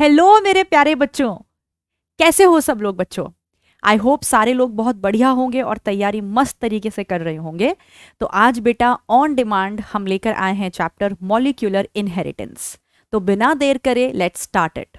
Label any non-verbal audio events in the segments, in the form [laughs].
Hello मेरे प्यारे बच्चों कैसे हो सब लोग बच्चों आई होप सारे लोग बहुत बढ़िया होंगे और तैयारी मस्त तरीके से कर रहे होंगे तो आज बेटा ऑन डिमांड हम लेकर आए हैं चैप्टर मॉलिक्यूलर इनहेरिटेंस तो बिना देर करे लेट्स स्टार्ट इट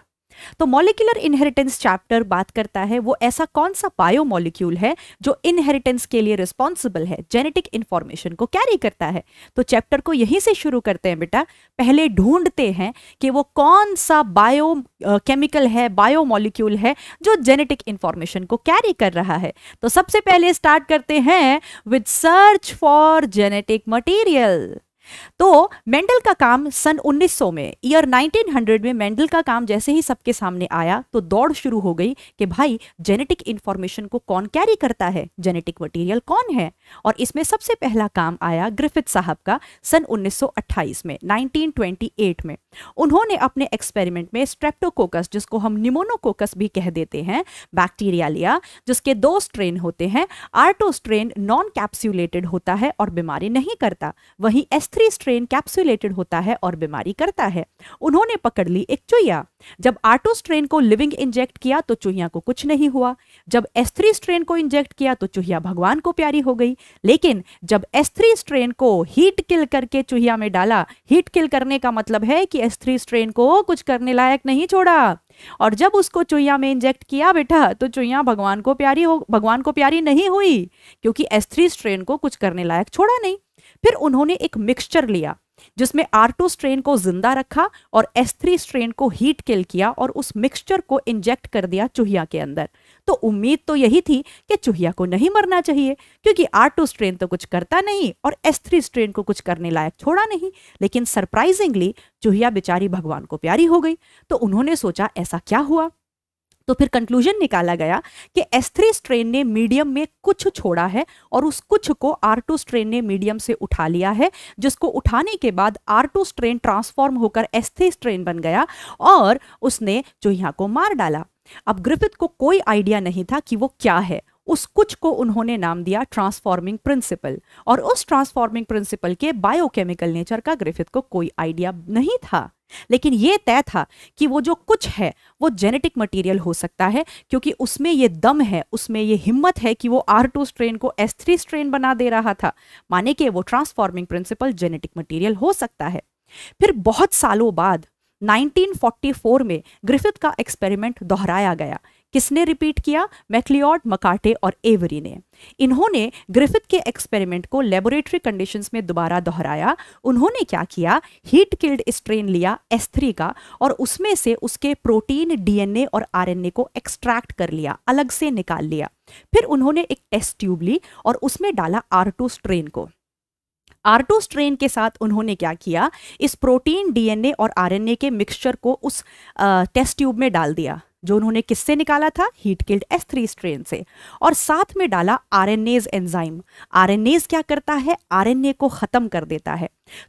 तो मॉलिक्यूलर इनहेरिटेंस चैप्टर बात करता है वो ऐसा कौन सा बायोमोलिक्यूल है जो इनहेरिटेंस के लिए रिस्पॉन्सिबल है जेनेटिक इंफॉर्मेशन को कैरी करता है तो चैप्टर को यहीं से शुरू करते हैं बेटा पहले ढूंढते हैं कि वो कौन सा बायो केमिकल है बायोमोलिक्यूल है जो जेनेटिक इंफॉर्मेशन को कैरी कर रहा है तो सबसे पहले स्टार्ट करते हैं with search for genetic material तो मेंडल का काम सन 1900 में ईयर 1900 में मेंडल का काम जैसे ही सबके सामने आया तो दौड़ शुरू हो गई कि भाई जेनेटिक इंफॉर्मेशन को कौन कैरी करता है जेनेटिक मटेरियल कौन है और इसमें सबसे पहला काम आया ग्रिफिथ साहब का सन 1928 में 1928 में उन्होंने अपने एक्सपेरिमेंट में स्ट्रेप्टोकोकस जिसको हम निमोनोकोकस भी कह देते हैं बैक्टीरिया लिया जिसके दो स्ट्रेन होते हैं आर्टो स्ट्रेन नॉन कैप्स्यूलेटेड होता है और बीमारी नहीं करता वहीं एस स्ट्रेन कैप्सुलेटेड होता है और बीमारी करता है उन्होंने पकड़ ली एक चुहिया जब आटो स्ट्रेन को लिविंग इंजेक्ट किया तो चुहिया को कुछ नहीं हुआ जब एस्थ्री स्ट्रेन को इंजेक्ट किया तो चुहिया भगवान को प्यारी हो गई लेकिन जब एस्थ्री स्ट्रेन को हीट किल करके चुहिया में डाला हीट किल करने का मतलब है कि एस्थ्री स्ट्रेन को कुछ करने लायक नहीं छोड़ा और जब उसको चुहिया में इंजेक्ट किया बेटा तो चुहिया भगवान को प्यारी हो भगवान को प्यारी नहीं हुई क्योंकि एस्थ्री स्ट्रेन को कुछ करने लायक छोड़ा नहीं फिर उन्होंने एक मिक्सचर लिया जिसमें आर टू स्ट्रेन को जिंदा रखा और एस थ्री स्ट्रेन को हीट किल किया और उस मिक्सचर को इंजेक्ट कर दिया चूहिया के अंदर तो उम्मीद तो यही थी कि चूहिया को नहीं मरना चाहिए क्योंकि आर टू स्ट्रेन तो कुछ करता नहीं और एस थ्री स्ट्रेन को कुछ करने लायक छोड़ा नहीं लेकिन सरप्राइजिंगली चूहिया बेचारी भगवान को प्यारी हो गई तो उन्होंने सोचा ऐसा क्या हुआ तो फिर कंक्लूजन निकाला गया कि एस थ्री स्ट्रेन ने मीडियम में कुछ छोड़ा है और उस कुछ को आर टू स्ट्रेन ने मीडियम से उठा लिया है जिसको उठाने के बाद आर टू स्ट्रेन ट्रांसफॉर्म होकर एस थ्री स्ट्रेन बन गया और उसने चूहिया को मार डाला अब ग्रिफिथ को कोई आइडिया नहीं था कि वो क्या है उस कुछ को उन्होंने नाम दिया ट्रांसफॉर्मिंग प्रिंसिपल और उस ट्रांसफॉर्मिंग प्रिंसिपल के बायोकेमिकल नेचर का ग्रिफिथ को कोई आइडिया नहीं था लेकिन यह तय था कि वो जो कुछ है वो जेनेटिक मटेरियल हो सकता है क्योंकि उसमें ये दम है उसमें ये हिम्मत है कि वो आर टू स्ट्रेन को एस थ्री स्ट्रेन बना दे रहा था माने कि वो ट्रांसफॉर्मिंग प्रिंसिपल जेनेटिक मटेरियल हो सकता है फिर बहुत सालों बाद 1944 में ग्रिफिथ का एक्सपेरिमेंट दोहराया गया किसने रिपीट किया मैक्लियॉड मकाटे और एवरी ने इन्होंने ग्रिफिथ के एक्सपेरिमेंट को लेबोरेटरी कंडीशंस में दोबारा दोहराया उन्होंने क्या किया हीट किल्ड स्ट्रेन लिया S3 का और उसमें से उसके प्रोटीन डीएनए और आरएनए को एक्सट्रैक्ट कर लिया अलग से निकाल लिया फिर उन्होंने एक टेस्ट ट्यूब ली और उसमें डाला आर टू स्ट्रेन को टू स्ट्रेन के साथ उन्होंने क्या किया इस प्रोटीन डीएनए और आरएनए के मिक्सचर को उस टेस्ट ट्यूब में डाल दिया जो उन्होंने किससे निकाला था heat killed S three strain से और साथ में डाला आर एन एज एंजाइम आर क्या करता है आर को ख़त्म कर देता है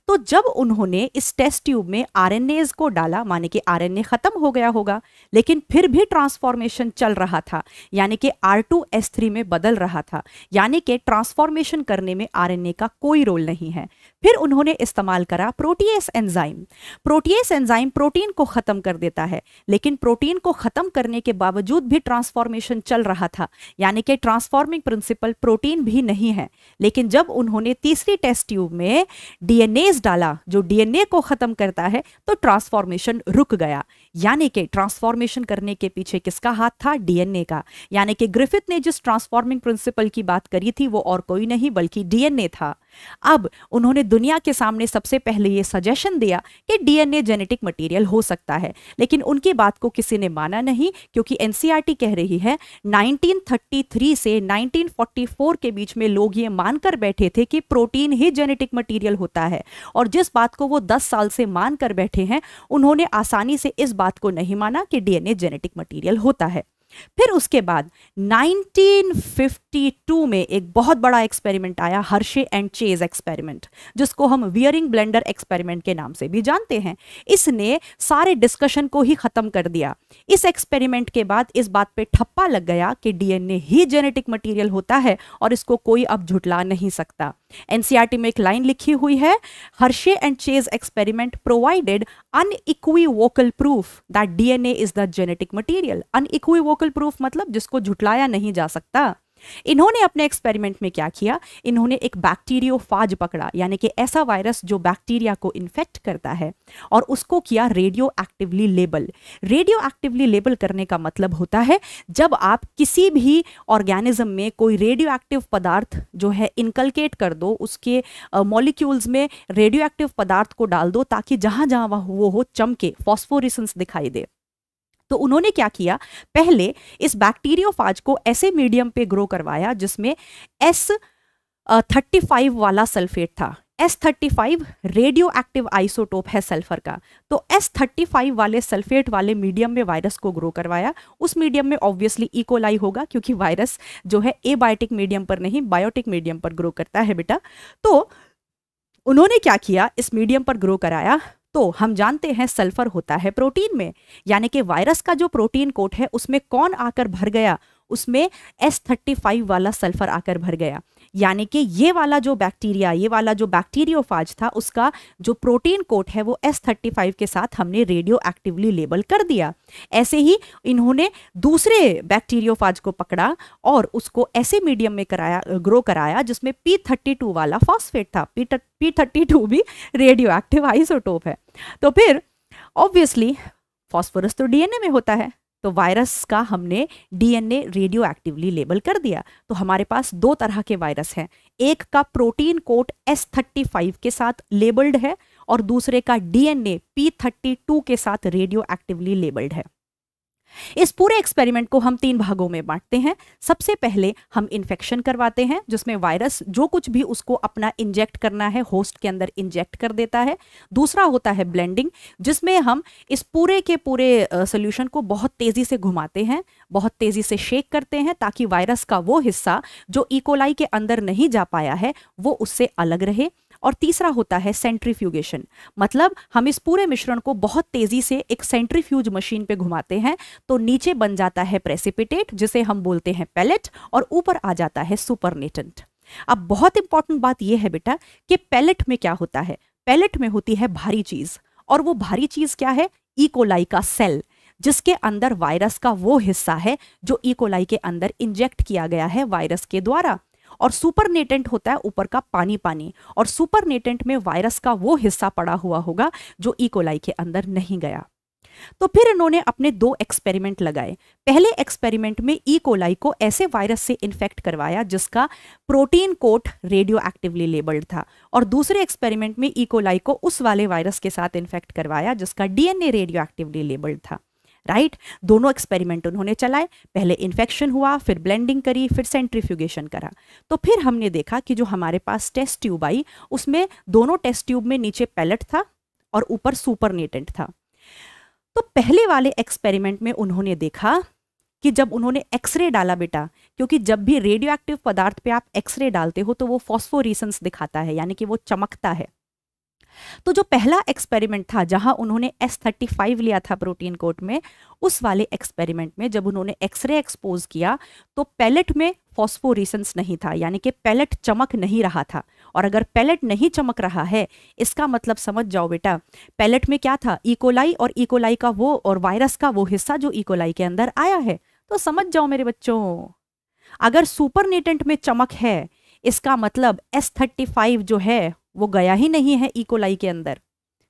तो जब उन्होंने इस टेस्ट ट्यूब में आर एन एज को डाला माने कि आर ख़त्म हो गया होगा लेकिन फिर भी ट्रांसफॉर्मेशन चल रहा था यानी कि आर टू एस थ्री में बदल रहा था यानी कि ट्रांसफॉर्मेशन करने में आर एन ए का कोई रोल नहीं है फिर उन्होंने इस्तेमाल करा protease enzyme protease enzyme protein को ख़त्म कर देता है लेकिन प्रोटीन को ख़त्म काम करने के बावजूद भी ट्रांसफॉर्मेशन चल रहा था यानी कि ट्रांसफॉर्मिंग प्रिंसिपल प्रोटीन भी नहीं है लेकिन जब उन्होंने तीसरी टेस्ट ट्यूब में डीएनएस डाला जो डीएनए को ख़त्म करता है तो ट्रांसफॉर्मेशन रुक गया यानी कि ट्रांसफॉर्मेशन करने के पीछे किसका हाथ था डीएनए का यानी कि ग्रिफिथ ने जिस ट्रांसफॉर्मिंग प्रिंसिपल की बात करी थी वो और कोई नहीं बल्कि डीएनए था अब उन्होंने दुनिया के सामने सबसे पहले ये सजेशन दिया कि डीएनए जेनेटिक मटेरियल हो सकता है लेकिन उनकी बात को किसी ने माना नहीं क्योंकि एनसीईआरटी e कह रही है 1933 से 1944 के बीच में लोग ये मानकर बैठे थे कि प्रोटीन ही जेनेटिक मटेरियल होता है और जिस बात को वो 10 साल से मानकर बैठे हैं उन्होंने आसानी से इस बात को नहीं माना कि डीएनए जेनेटिक मटेरियल होता है फिर उसके बाद 1952 में एक बहुत बड़ा एक्सपेरिमेंट आया हर्षे एंड चेज एक्सपेरिमेंट जिसको हम वियरिंग ब्लेंडर एक्सपेरिमेंट के नाम से भी जानते हैं इसने सारे डिस्कशन को ही ख़त्म कर दिया इस एक्सपेरिमेंट के बाद इस बात पे ठप्पा लग गया कि डीएनए ही जेनेटिक मटेरियल होता है और इसको कोई अब झुटला नहीं सकता एनसीईआरटी में एक लाइन लिखी हुई है Hershey and Chase experiment provided unequivocal proof that DNA is the genetic material unequivocal proof मतलब जिसको झुटलाया नहीं जा सकता इन्होंने अपने एक्सपेरिमेंट में क्या किया इन्होंने एक बैक्टीरियो पकड़ा यानी कि ऐसा वायरस जो बैक्टीरिया को इन्फेक्ट करता है और उसको किया radioactively label radioactively label करने का मतलब होता है जब आप किसी भी ऑर्गेनिज्म में कोई रेडियो एक्टिव पदार्थ जो है इनकलकेट कर दो उसके मॉलिक्यूल्स में रेडियो एक्टिव पदार्थ को डाल दो ताकि जहां जहां वह वो हो चमके फॉस्फोरिसंस दिखाई दे तो उन्होंने क्या किया पहले इस बैक्टीरियोफाज को ऐसे मीडियम पे ग्रो करवाया जिसमें एस थर्टी फाइव वाला सल्फेट था S thirty five radioactive isotope है सल्फर का तो एस थर्टी फाइव वाले सल्फेट वाले मीडियम में वायरस को ग्रो करवाया उस मीडियम में ऑब्वियसली इकोलाई e. होगा क्योंकि वायरस जो है ए बायोटिक मीडियम पर नहीं बायोटिक मीडियम पर ग्रो करता है बेटा तो उन्होंने क्या किया इस मीडियम पर ग्रो कराया तो हम जानते हैं सल्फर होता है प्रोटीन में यानी कि वायरस का जो प्रोटीन कोट है उसमें कौन आकर भर गया उसमें एस थर्टी फाइव वाला सल्फर आकर भर गया यानी कि ये वाला जो बैक्टीरिया ये वाला जो बैक्टीरियोफाज था उसका जो प्रोटीन कोट है वो एस थर्टी फाइव के साथ हमने रेडियो एक्टिवली लेबल कर दिया ऐसे ही इन्होंने दूसरे बैक्टीरियोफाज को पकड़ा और उसको ऐसे मीडियम में कराया ग्रो कराया जिसमें पी थर्टी टू वाला फॉस्फेट था पी पी थर्टी टू भी रेडियो एक्टिव आइसोटोप है तो फिर ऑब्वियसली फॉस्फोरस तो डीएनए में होता है तो वायरस का हमने डीएनए रेडियो एक्टिवली लेबल कर दिया तो हमारे पास दो तरह के वायरस हैं एक का protein coat S thirty five के साथ लेबल्ड है और दूसरे का डीएनए पी थर्टी टू के साथ रेडियो एक्टिवली लेबल्ड है इस पूरे एक्सपेरिमेंट को हम तीन भागों में बांटते हैं सबसे पहले हम इन्फेक्शन करवाते हैं जिसमें वायरस जो कुछ भी उसको अपना इंजेक्ट करना है होस्ट के अंदर इंजेक्ट कर देता है दूसरा होता है ब्लेंडिंग जिसमें हम इस पूरे के पूरे सोल्यूशन को बहुत तेज़ी से घुमाते हैं बहुत तेज़ी से शेक करते हैं ताकि वायरस का वो हिस्सा जो इकोलाई e. के अंदर नहीं जा पाया है वो उससे अलग रहे और तीसरा होता है सेंट्रीफ्यूगेशन मतलब हम इस पूरे मिश्रण को बहुत तेज़ी से एक सेंट्रीफ्यूज मशीन पे घुमाते हैं तो नीचे बन जाता है प्रेसिपिटेट जिसे हम बोलते हैं पैलेट और ऊपर आ जाता है सुपरनेटेंट अब बहुत इंपॉर्टेंट बात यह है बेटा कि पैलेट में क्या होता है पैलेट में होती है भारी चीज़ और वो भारी चीज़ क्या है इकोलाई e. का सेल जिसके अंदर वायरस का वो हिस्सा है जो इकोलाई e. के अंदर इंजेक्ट किया गया है वायरस के द्वारा और सुपरनेटेंट होता है ऊपर का पानी पानी और सुपरनेटेंट में वायरस का वो हिस्सा पड़ा हुआ होगा जो इकोलाई e. के अंदर नहीं गया तो फिर इन्होंने अपने दो एक्सपेरिमेंट लगाए पहले एक्सपेरिमेंट में ई e. कोलाई को ऐसे वायरस से इन्फेक्ट करवाया जिसका protein coat radioactively labelled था और दूसरे एक्सपेरिमेंट में ई e. कोलाई को उस वाले वायरस के साथ इन्फेक्ट करवाया जिसका डीएनए रेडियो एक्टिवली लेबल्ड था राइट दोनों एक्सपेरिमेंट उन्होंने चलाए पहले इन्फेक्शन हुआ फिर ब्लेंडिंग करी फिर सेंट्रीफ्यूगेशन करा तो फिर हमने देखा कि जो हमारे पास टेस्ट ट्यूब आई उसमें दोनों टेस्ट ट्यूब में नीचे पैलेट था और ऊपर सुपरनेटेंट था तो पहले वाले एक्सपेरिमेंट में उन्होंने देखा कि जब उन्होंने एक्सरे डाला बेटा क्योंकि जब भी रेडियो एक्टिव पदार्थ पे आप एक्सरे डालते हो तो वो फॉस्फोरिसन्स दिखाता है यानी कि वो चमकता है तो जो पहला एक्सपेरिमेंट था जहां उन्होंने एस थर्टी फाइव लिया था प्रोटीन कोट में उस वाले एक्सपेरिमेंट में जब उन्होंने एक्सरे एक्सपोज किया तो पैलेट में फॉस्फोरिसंस नहीं था यानी कि पैलेट चमक नहीं रहा था और अगर पैलेट नहीं चमक रहा है इसका मतलब समझ जाओ बेटा पैलेट में क्या था इकोलाई e. और इकोलाई e. का वो और वायरस का वो हिस्सा जो इकोलाई e. के अंदर आया है तो समझ जाओ मेरे बच्चों अगर सुपरनेटेंट में चमक है इसका मतलब एस थर्टी फाइव जो है वो गया ही नहीं है इकोलाई e. के अंदर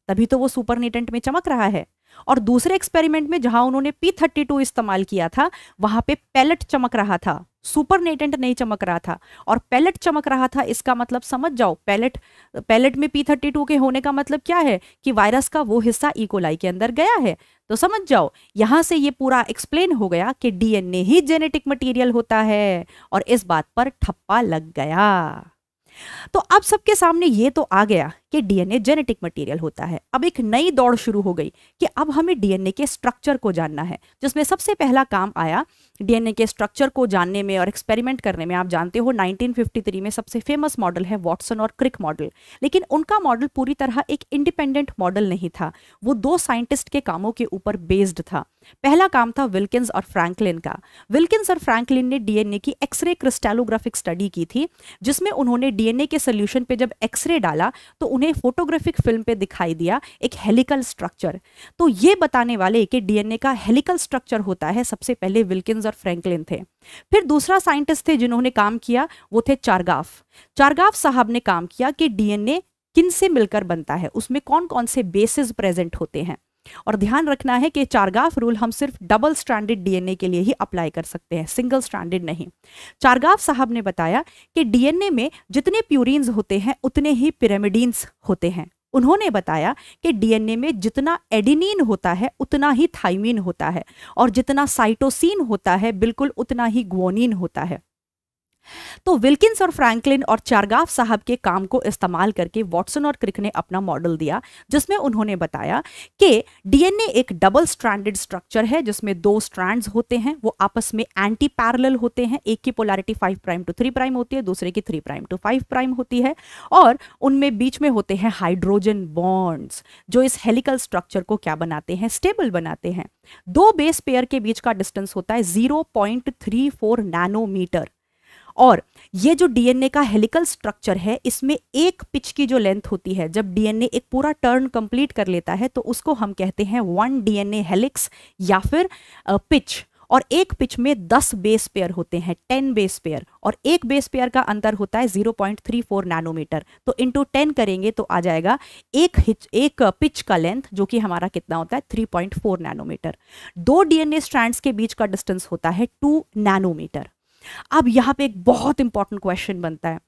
तभी तो वो सुपरनेटेंट में चमक रहा है और दूसरे एक्सपेरिमेंट में जहां उन्होंने पी थर्टी टू इस्तेमाल किया था वहां पे पैलेट चमक रहा था सुपरनेटेंट नहीं चमक रहा था और पैलेट चमक रहा था इसका मतलब समझ जाओ पैलेट पैलेट में पी थर्टी टू के होने का मतलब क्या है कि वायरस का वो हिस्सा इकोलाई e. के अंदर गया है तो समझ जाओ यहां से ये पूरा एक्सप्लेन हो गया कि डीएनए ही जेनेटिक मटीरियल होता है और इस बात पर ठप्पा लग गया तो अब सबके सामने ये तो आ गया कि डीएनए जेनेटिक मटेरियल होता है अब एक नई दौड़ शुरू हो गई कि अब हमें डीएनए के स्ट्रक्चर को जानना है जिसमें सबसे पहला काम आया डीएनए के स्ट्रक्चर को जानने में और एक्सपेरिमेंट करने में आप जानते हो 1953 में सबसे फेमस मॉडल है वॉटसन और क्रिक मॉडल लेकिन उनका मॉडल पूरी तरह एक इंडिपेंडेंट मॉडल नहीं था वो दो साइंटिस्ट के कामों के ऊपर बेस्ड था पहला काम था विल्किंस और फ्रैंकलिन का विल्किंस और फ्रैंकलिन ने डीएनए की एक्सरे क्रिस्टेलोग्राफिक स्टडी की थी जिसमें उन्होंने डीएनए के सोल्यूशन पे जब एक्सरे डाला तो उन्हें फोटोग्राफिक फिल्म पे दिखाई दिया एक हेलिकल स्ट्रक्चर तो ये बताने वाले कि डीएनए का हेलिकल स्ट्रक्चर होता है सबसे पहले विल्किंस और फ्रैंकलिन थे फिर दूसरा साइंटिस्ट थे जिन्होंने काम किया वो थे चारगाफ चारगाफ साहब ने काम किया कि डीएनए किन से मिलकर बनता है उसमें कौन कौन से बेसिस प्रेजेंट होते हैं और ध्यान रखना है कि चारगाफ रूल हम सिर्फ डबल स्टैंडर्ड डीएनए के लिए ही अप्लाई कर सकते हैं सिंगल स्टैंडर्ड नहीं चारगाफ साहब ने बताया कि डीएनए में जितने प्यूरिन्स होते हैं उतने ही पिरामिडीन्स होते हैं उन्होंने बताया कि डीएनए में जितना एडिनिन होता है उतना ही थाइमिन होता है और जितना साइटोसिन होता है बिल्कुल उतना ही ग्वोनिन होता है तो विल्किंस और फ्रैंकलिन और चारगाफ साहब के काम को इस्तेमाल करके वॉटसन और क्रिक ने अपना मॉडल दिया जिसमें उन्होंने बताया कि डीएनए एक डबल स्ट्रैंडेड स्ट्रक्चर है जिसमें दो स्ट्रैंड्स होते हैं वो आपस में एंटी पैरल होते हैं एक की polarity five prime to three prime होती है दूसरे की three prime to five prime होती है और उनमें बीच में होते हैं हाइड्रोजन बॉन्ड्स जो इस हेलिकल स्ट्रक्चर को क्या बनाते हैं स्टेबल बनाते हैं दो बेस पेयर के बीच का डिस्टेंस होता है जीरो नैनोमीटर और ये जो डीएनए का हेलिकल स्ट्रक्चर है इसमें एक पिच की जो लेंथ होती है जब डीएनए एक पूरा टर्न कंप्लीट कर लेता है तो उसको हम कहते हैं वन डीएनए हेलिक्स या फिर पिच और एक पिच में दस बेस पेयर होते हैं टेन बेस पेयर और एक बेस पेयर का अंतर होता है zero point three four nanometre तो इंटू टेन करेंगे तो आ जाएगा एक हिच एक पिच का लेंथ जो कि हमारा कितना होता है थ्री पॉइंट फोर नैनोमीटर दो डीएनए स्ट्रैंड्स के बीच का डिस्टेंस होता है टू नैनोमीटर अब यहाँ पे एक बहुत इंपॉर्टेंट क्वेश्चन बनता है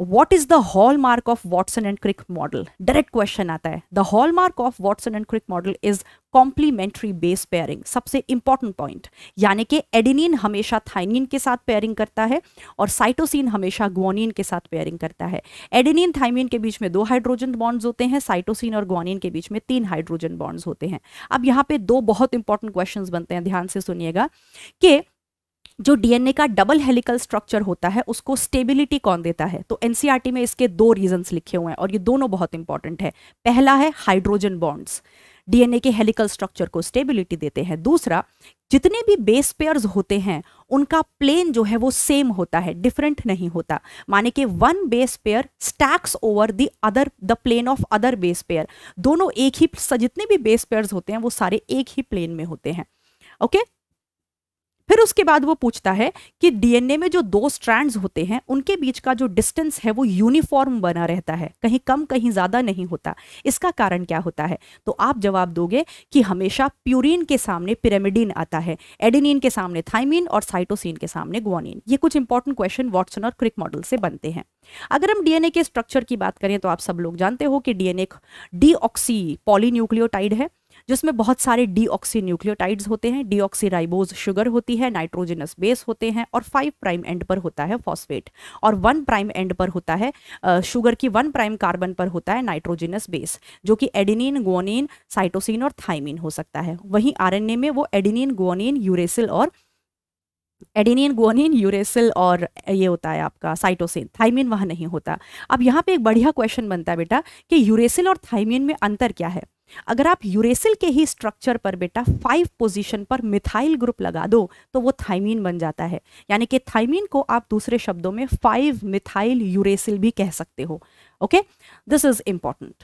what is the hallmark of Watson and Crick model direct question आता है the hallmark of Watson and Crick model is complementary base pairing सबसे इंपॉर्टेंट पॉइंट यानी कि एडिनिन हमेशा थाइनिन के साथ पेयरिंग करता है और साइटोसिन हमेशा ग्वानिन के साथ पेयरिंग करता है एडिनिन थाइमिन के बीच में दो हाइड्रोजन बॉन्ड्स होते हैं साइटोसिन और ग्वानिन के बीच में तीन हाइड्रोजन बॉन्ड्स होते हैं अब यहाँ पे दो बहुत इंपॉर्टेंट क्वेश्चन बनते हैं ध्यान से सुनिएगा कि जो डीएनए का डबल हेलिकल स्ट्रक्चर होता है उसको स्टेबिलिटी कौन देता है तो एनसीईआरटी e में इसके दो रीजंस लिखे हुए हैं और ये दोनों बहुत इंपॉर्टेंट है पहला है हाइड्रोजन बॉन्ड्स डीएनए के हेलिकल स्ट्रक्चर को स्टेबिलिटी देते हैं दूसरा जितने भी बेस पेयर्स होते हैं उनका प्लेन जो है वो सेम होता है डिफरेंट नहीं होता माने कि one base pair stacks over the other the plane of other base pair दोनों एक ही जितने भी बेस पेयर्स होते हैं वो सारे एक ही प्लेन में होते हैं ओके okay? फिर उसके बाद वो पूछता है कि डीएनए में जो दो स्ट्रैंड्स होते हैं उनके बीच का जो डिस्टेंस है वो यूनिफॉर्म बना रहता है कहीं कम कहीं ज़्यादा नहीं होता इसका कारण क्या होता है तो आप जवाब दोगे कि हमेशा प्यूरिन के सामने पिरामिडिन आता है एडिनिन के सामने थाइमिन और साइटोसिन के सामने ग्वानिन ये कुछ इंपॉर्टेंट क्वेश्चन वॉटसन और क्रिक मॉडल से बनते हैं अगर हम डीएनए के स्ट्रक्चर की बात करें तो आप सब लोग जानते हो कि डीएनए डीऑक्सी पॉलीन्यूक्लियोटाइड है जिसमें बहुत सारे डी न्यूक्लियोटाइड्स होते हैं डीऑक्सी राइबोज शुगर होती है नाइट्रोजनस बेस होते हैं और फाइव प्राइम एंड पर होता है फॉस्फेट और वन प्राइम एंड पर होता है शुगर की वन प्राइम कार्बन पर होता है नाइट्रोजिनस बेस जो कि एडिनिन गोनिन साइटोसिन और थाइमिन हो सकता है वहीं आर में वो एडिनिन गोनिन यूरेसिल और एडिनियन गोनिन यूरेसिल और ये होता है आपका साइटोसिन थाइमिन वहाँ नहीं होता अब यहाँ पे एक बढ़िया क्वेश्चन बनता है बेटा कि यूरेसिल और थाइमिन में अंतर क्या है अगर आप यूरेसिल के ही स्ट्रक्चर पर बेटा फाइव पोजीशन पर मिथाइल ग्रुप लगा दो तो वो थाइमीन बन जाता है यानी कि थाइमीन को आप दूसरे शब्दों में फाइव मिथाइल यूरेसिल भी कह सकते हो ओके दिस इज इंपॉर्टेंट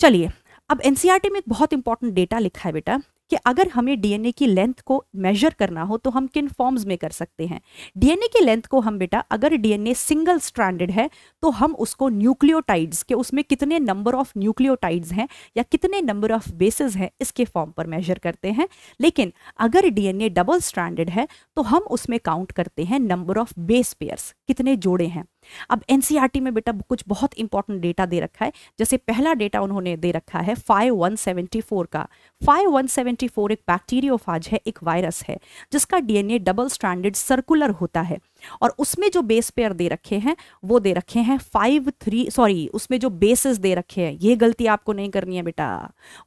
चलिए अब एनसीआरटी e में एक बहुत इंपॉर्टेंट डेटा लिखा है बेटा कि अगर हमें डीएनए की लेंथ को मेजर करना हो तो हम किन फॉर्म्स में कर सकते हैं डीएनए की लेंथ को हम बेटा अगर डीएनए सिंगल स्ट्रैंडेड है तो हम उसको न्यूक्लियोटाइड्स के उसमें कितने नंबर ऑफ न्यूक्लियोटाइड्स हैं या कितने नंबर ऑफ बेसिस हैं इसके फॉर्म पर मेजर करते हैं लेकिन अगर डीएनए डबल स्ट्रैंडेड है तो हम उसमें काउंट करते हैं नंबर ऑफ बेस पेयर्स कितने जोड़े हैं अब एन e में बेटा कुछ बहुत इंपॉर्टेंट डेटा दे रखा है जैसे पहला डेटा उन्होंने दे रखा है फाइव वन सेवेंटी फोर का फाइव वन सेवेंटी फोर एक बैक्टीरियोफाज है एक वायरस है जिसका डीएनए डबल स्टैंडर्ड सर्कुलर होता है और उसमें जो बेस पेयर दे रखे हैं वो दे रखे हैं फाइव थ्री सॉरी उसमें जो बेसिस दे रखे हैं ये गलती आपको नहीं करनी है बेटा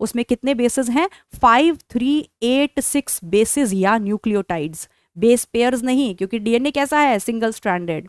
उसमें कितने बेसिस हैं five three eight six bases या न्यूक्लियोटाइड्स बेस पेयर्स नहीं क्योंकि डीएनए कैसा है सिंगल स्टैंडर्ड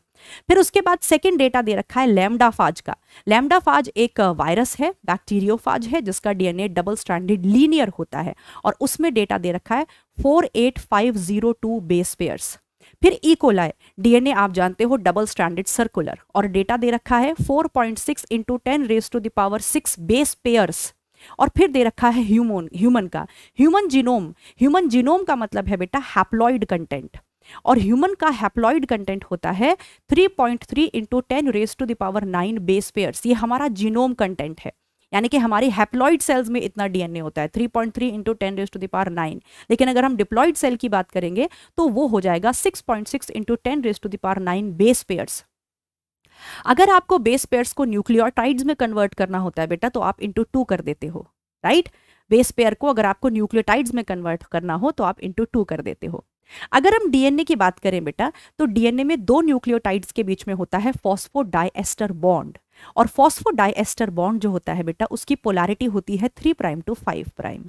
फिर उसके बाद सेकंड डेटा दे रखा है लैम्डा फाज का लैम्डा फाज एक वायरस है बैक्टीरियोफाज है जिसका डीएनए डबल स्टैंडर्ड लीनियर होता है और उसमें डेटा दे रखा है four eight five zero two base pairs फिर इकोलाय e. डीएनए आप जानते हो डबल स्टैंडर्ड सर्कुलर और डेटा दे रखा है 4.6 point six into ten raise to the power six base pairs और फिर दे रखा है ह्यूमन ह्यूमन का ह्यूमन जीनोम ह्यूमन जीनोम का मतलब है बेटा हैप्लॉइड कंटेंट और ह्यूमन का हैप्लॉइड कंटेंट होता है 3.3 point three into ten raise to the power nine base pairs ये हमारा जीनोम कंटेंट है यानी कि हमारी हैप्लॉइड सेल्स में इतना डीएनए होता है 3.3 point three into ten raise to the power nine लेकिन अगर हम डिप्लॉइड सेल की बात करेंगे तो वो हो जाएगा 6.6 point six into ten raise to the power nine base pairs अगर आपको बेस पेयर्स को न्यूक्लियोटाइड्स में कन्वर्ट करना होता है बेटा तो आप इंटू टू कर देते हो राइट बेस पेयर को अगर आपको न्यूक्लियोटाइड्स में कन्वर्ट करना हो तो आप इंटू टू कर देते हो अगर हम डीएनए की बात करें बेटा तो डीएनए में दो न्यूक्लियोटाइड्स के बीच में होता है फॉस्फोडाइएस्टर बॉन्ड और फॉस्फोडाइएस्टर बॉन्ड जो होता है बेटा उसकी पोलैरिटी होती है three prime to five prime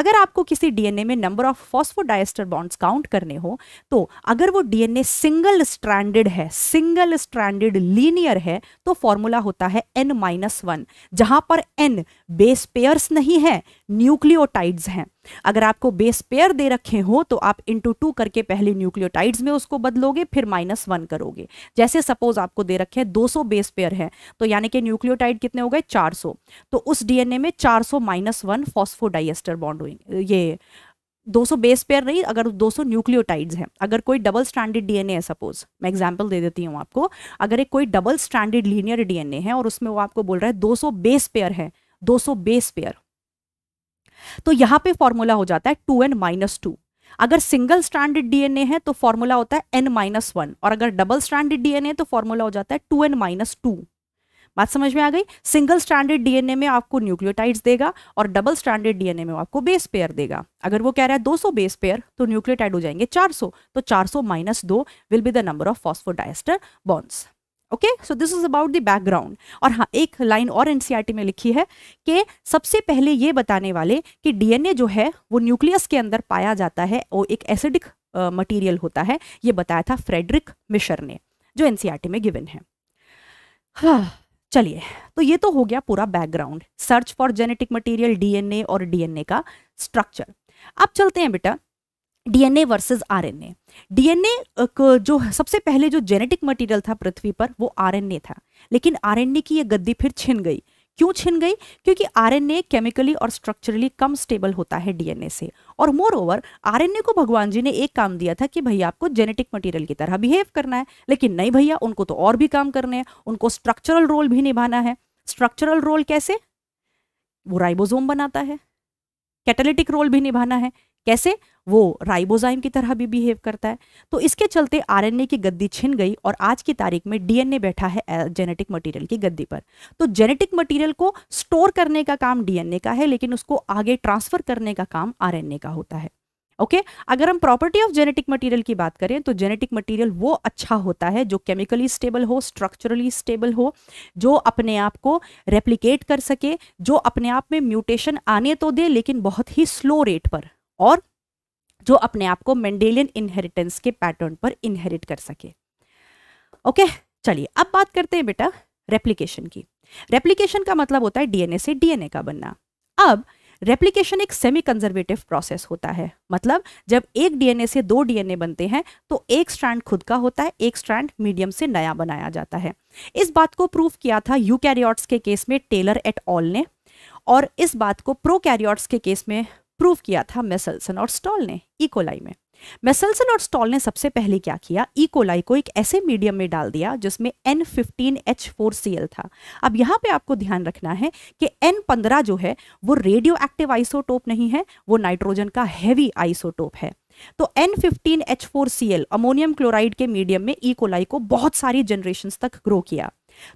अगर आपको किसी डीएनए में number of phosphodiester bonds count करने हो तो अगर वो डीएनए सिंगल स्ट्रैंडेड है सिंगल स्ट्रैंडेड लीनियर है तो फॉर्मूला होता है एन माइनस वन जहां पर एन बेस पेयर्स नहीं है न्यूक्लियोटाइड्स हैं अगर आपको बेस पेयर दे रखे हो तो आप इंटू टू करके पहले न्यूक्लियोटाइड्स में उसको बदलोगे फिर माइनस वन करोगे जैसे सपोज आपको दे रखे हैं 200 बेस पेयर है तो यानी कि न्यूक्लियोटाइड कितने हो गए 400 तो उस डीएनए में 400 माइनस वन फॉस्फोडाइस्टर बॉन्ड हुई ये 200 बेस पेयर नहीं अगर 200 न्यूक्लियोटाइड्स हैं अगर कोई डबल स्टैंडर्ड डीएनए है सपोज मैं एग्जांपल दे देती हूँ आपको अगर एक कोई डबल स्टैंडर्ड लीनियर डीएनए है और उसमें वो आपको बोल रहा है 200 बेस पेयर है सौ बेस पेयर तो यहां पे फॉर्मूला हो जाता है टू एन माइनस टू अगर सिंगल स्टैंडर्ड डीएनए है तो फॉर्मूला होता है एन माइनस वन और अगर डबल स्टैंडर्ड डीएनए तो फॉर्मूला हो जाता है टू एन माइनस टू बात समझ में आ गई सिंगल स्टैंडर्ड डीएनए में आपको न्यूक्लियोटाइड्स देगा और डबल स्टैंडर्ड डीएनए में आपको बेस पेयर देगा अगर वो कह रहा है 200 बेस पेयर तो न्यूक्लियोटाइड हो जाएंगे 400 तो 400 माइनस दो will be the number of phosphodiester bonds okay so this is about the background और हाँ एक लाइन और एनसीईआरटी e में लिखी है कि सबसे पहले ये बताने वाले कि डीएनए जो है वो न्यूक्लियस के अंदर पाया जाता है वो एक एसिडिक मटेरियल uh, होता है ये बताया था फ्रेडरिक मिशर ने जो एनसीईआरटी e में गिवन है हाँ, चलिए तो ये तो हो गया पूरा background search for genetic material DNA और डीएनए का स्ट्रक्चर अब चलते हैं बेटा डीएनए वर्सेस आरएनए डीएनए जो सबसे पहले जो जेनेटिक मटेरियल था पृथ्वी पर वो आरएनए था लेकिन आरएनए की ये गद्दी फिर छिन गई क्यों छिन गई क्योंकि आरएनए केमिकली और स्ट्रक्चरली कम स्टेबल होता है डीएनए से और मोर ओवर आर को भगवान जी ने एक काम दिया था कि भैया आपको जेनेटिक मटेरियल की तरह बिहेव करना है लेकिन नहीं भैया उनको तो और भी काम करने हैं उनको स्ट्रक्चरल रोल भी निभाना है स्ट्रक्चरल रोल कैसे वो राइबोजोम बनाता है कैटेलिटिक रोल भी निभाना है कैसे वो राइबोजाइम की तरह भी बिहेव करता है तो इसके चलते आरएनए की गद्दी छिन गई और आज की तारीख में डीएनए बैठा है जेनेटिक मटेरियल की गद्दी पर तो जेनेटिक मटेरियल को स्टोर करने का काम डीएनए का है लेकिन उसको आगे ट्रांसफर करने का काम आरएनए का होता है ओके okay? अगर हम प्रॉपर्टी ऑफ जेनेटिक मटेरियल की बात करें तो जेनेटिक मटेरियल वो अच्छा होता है जो केमिकली स्टेबल हो स्ट्रक्चरली स्टेबल हो जो अपने आप को रेप्लिकेट कर सके जो अपने आप में म्यूटेशन आने तो दे लेकिन बहुत ही स्लो रेट पर और जो अपने आप को मेंडेलियन इनहेरिटेंस के पैटर्न पर इनहेरिट कर सके ओके चलिए अब बात करते हैं बेटा रेप्लीकेशन की रेप्लीकेशन का मतलब होता है डीएनए से डीएनए का बनना अब रेप्लीकेशन एक सेमी कंजर्वेटिव प्रोसेस होता है मतलब जब एक डीएनए से दो डीएनए बनते हैं तो एक स्ट्रैंड खुद का होता है एक स्ट्रैंड मीडियम से नया बनाया जाता है इस बात को प्रूव किया था यू के केस में टेलर एट ऑल ने और इस बात को प्रो के केस में प्रूव किया था मेसल्सन और स्टॉल ने इकोलाई में मेसल्सन और स्टॉल ने सबसे पहले क्या किया इकोलाई को एक ऐसे मीडियम में डाल दिया जिसमें N fifteen H four C L था अब यहाँ पे आपको ध्यान रखना है कि एन पंद्रह जो है वो रेडियो एक्टिव आइसोटोप नहीं है वो नाइट्रोजन का हैवी आइसोटोप है तो N fifteen H four C L ammonium chloride के मीडियम में इकोलाई को बहुत सारी जनरेशन तक ग्रो किया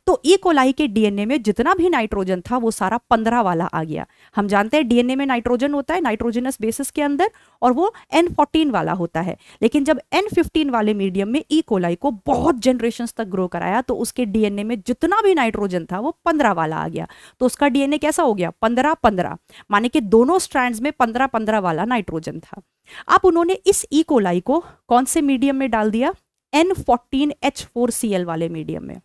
तो ई e. कोलाई के डीएनए में जितना भी नाइट्रोजन था वो सारा पंद्रह वाला आ गया हम जानते हैं डीएनए में नाइट्रोजन होता है नाइट्रोजनस बेसिस के अंदर और वो एन फोर्टीन वाला होता है लेकिन जब एन फिफ्टीन वाले मीडियम में ई e. कोलाई को बहुत जनरेशन तक ग्रो कराया तो उसके डीएनए में जितना भी नाइट्रोजन था वो पंद्रह वाला आ गया तो उसका डीएनए कैसा हो गया पंद्रह पंद्रह माने कि दोनों स्ट्रैंड में पंद्रह पंद्रह वाला नाइट्रोजन था अब उन्होंने इस ई e. कोलाई को कौन से मीडियम में डाल दिया N fourteen H four C L वाले मीडियम में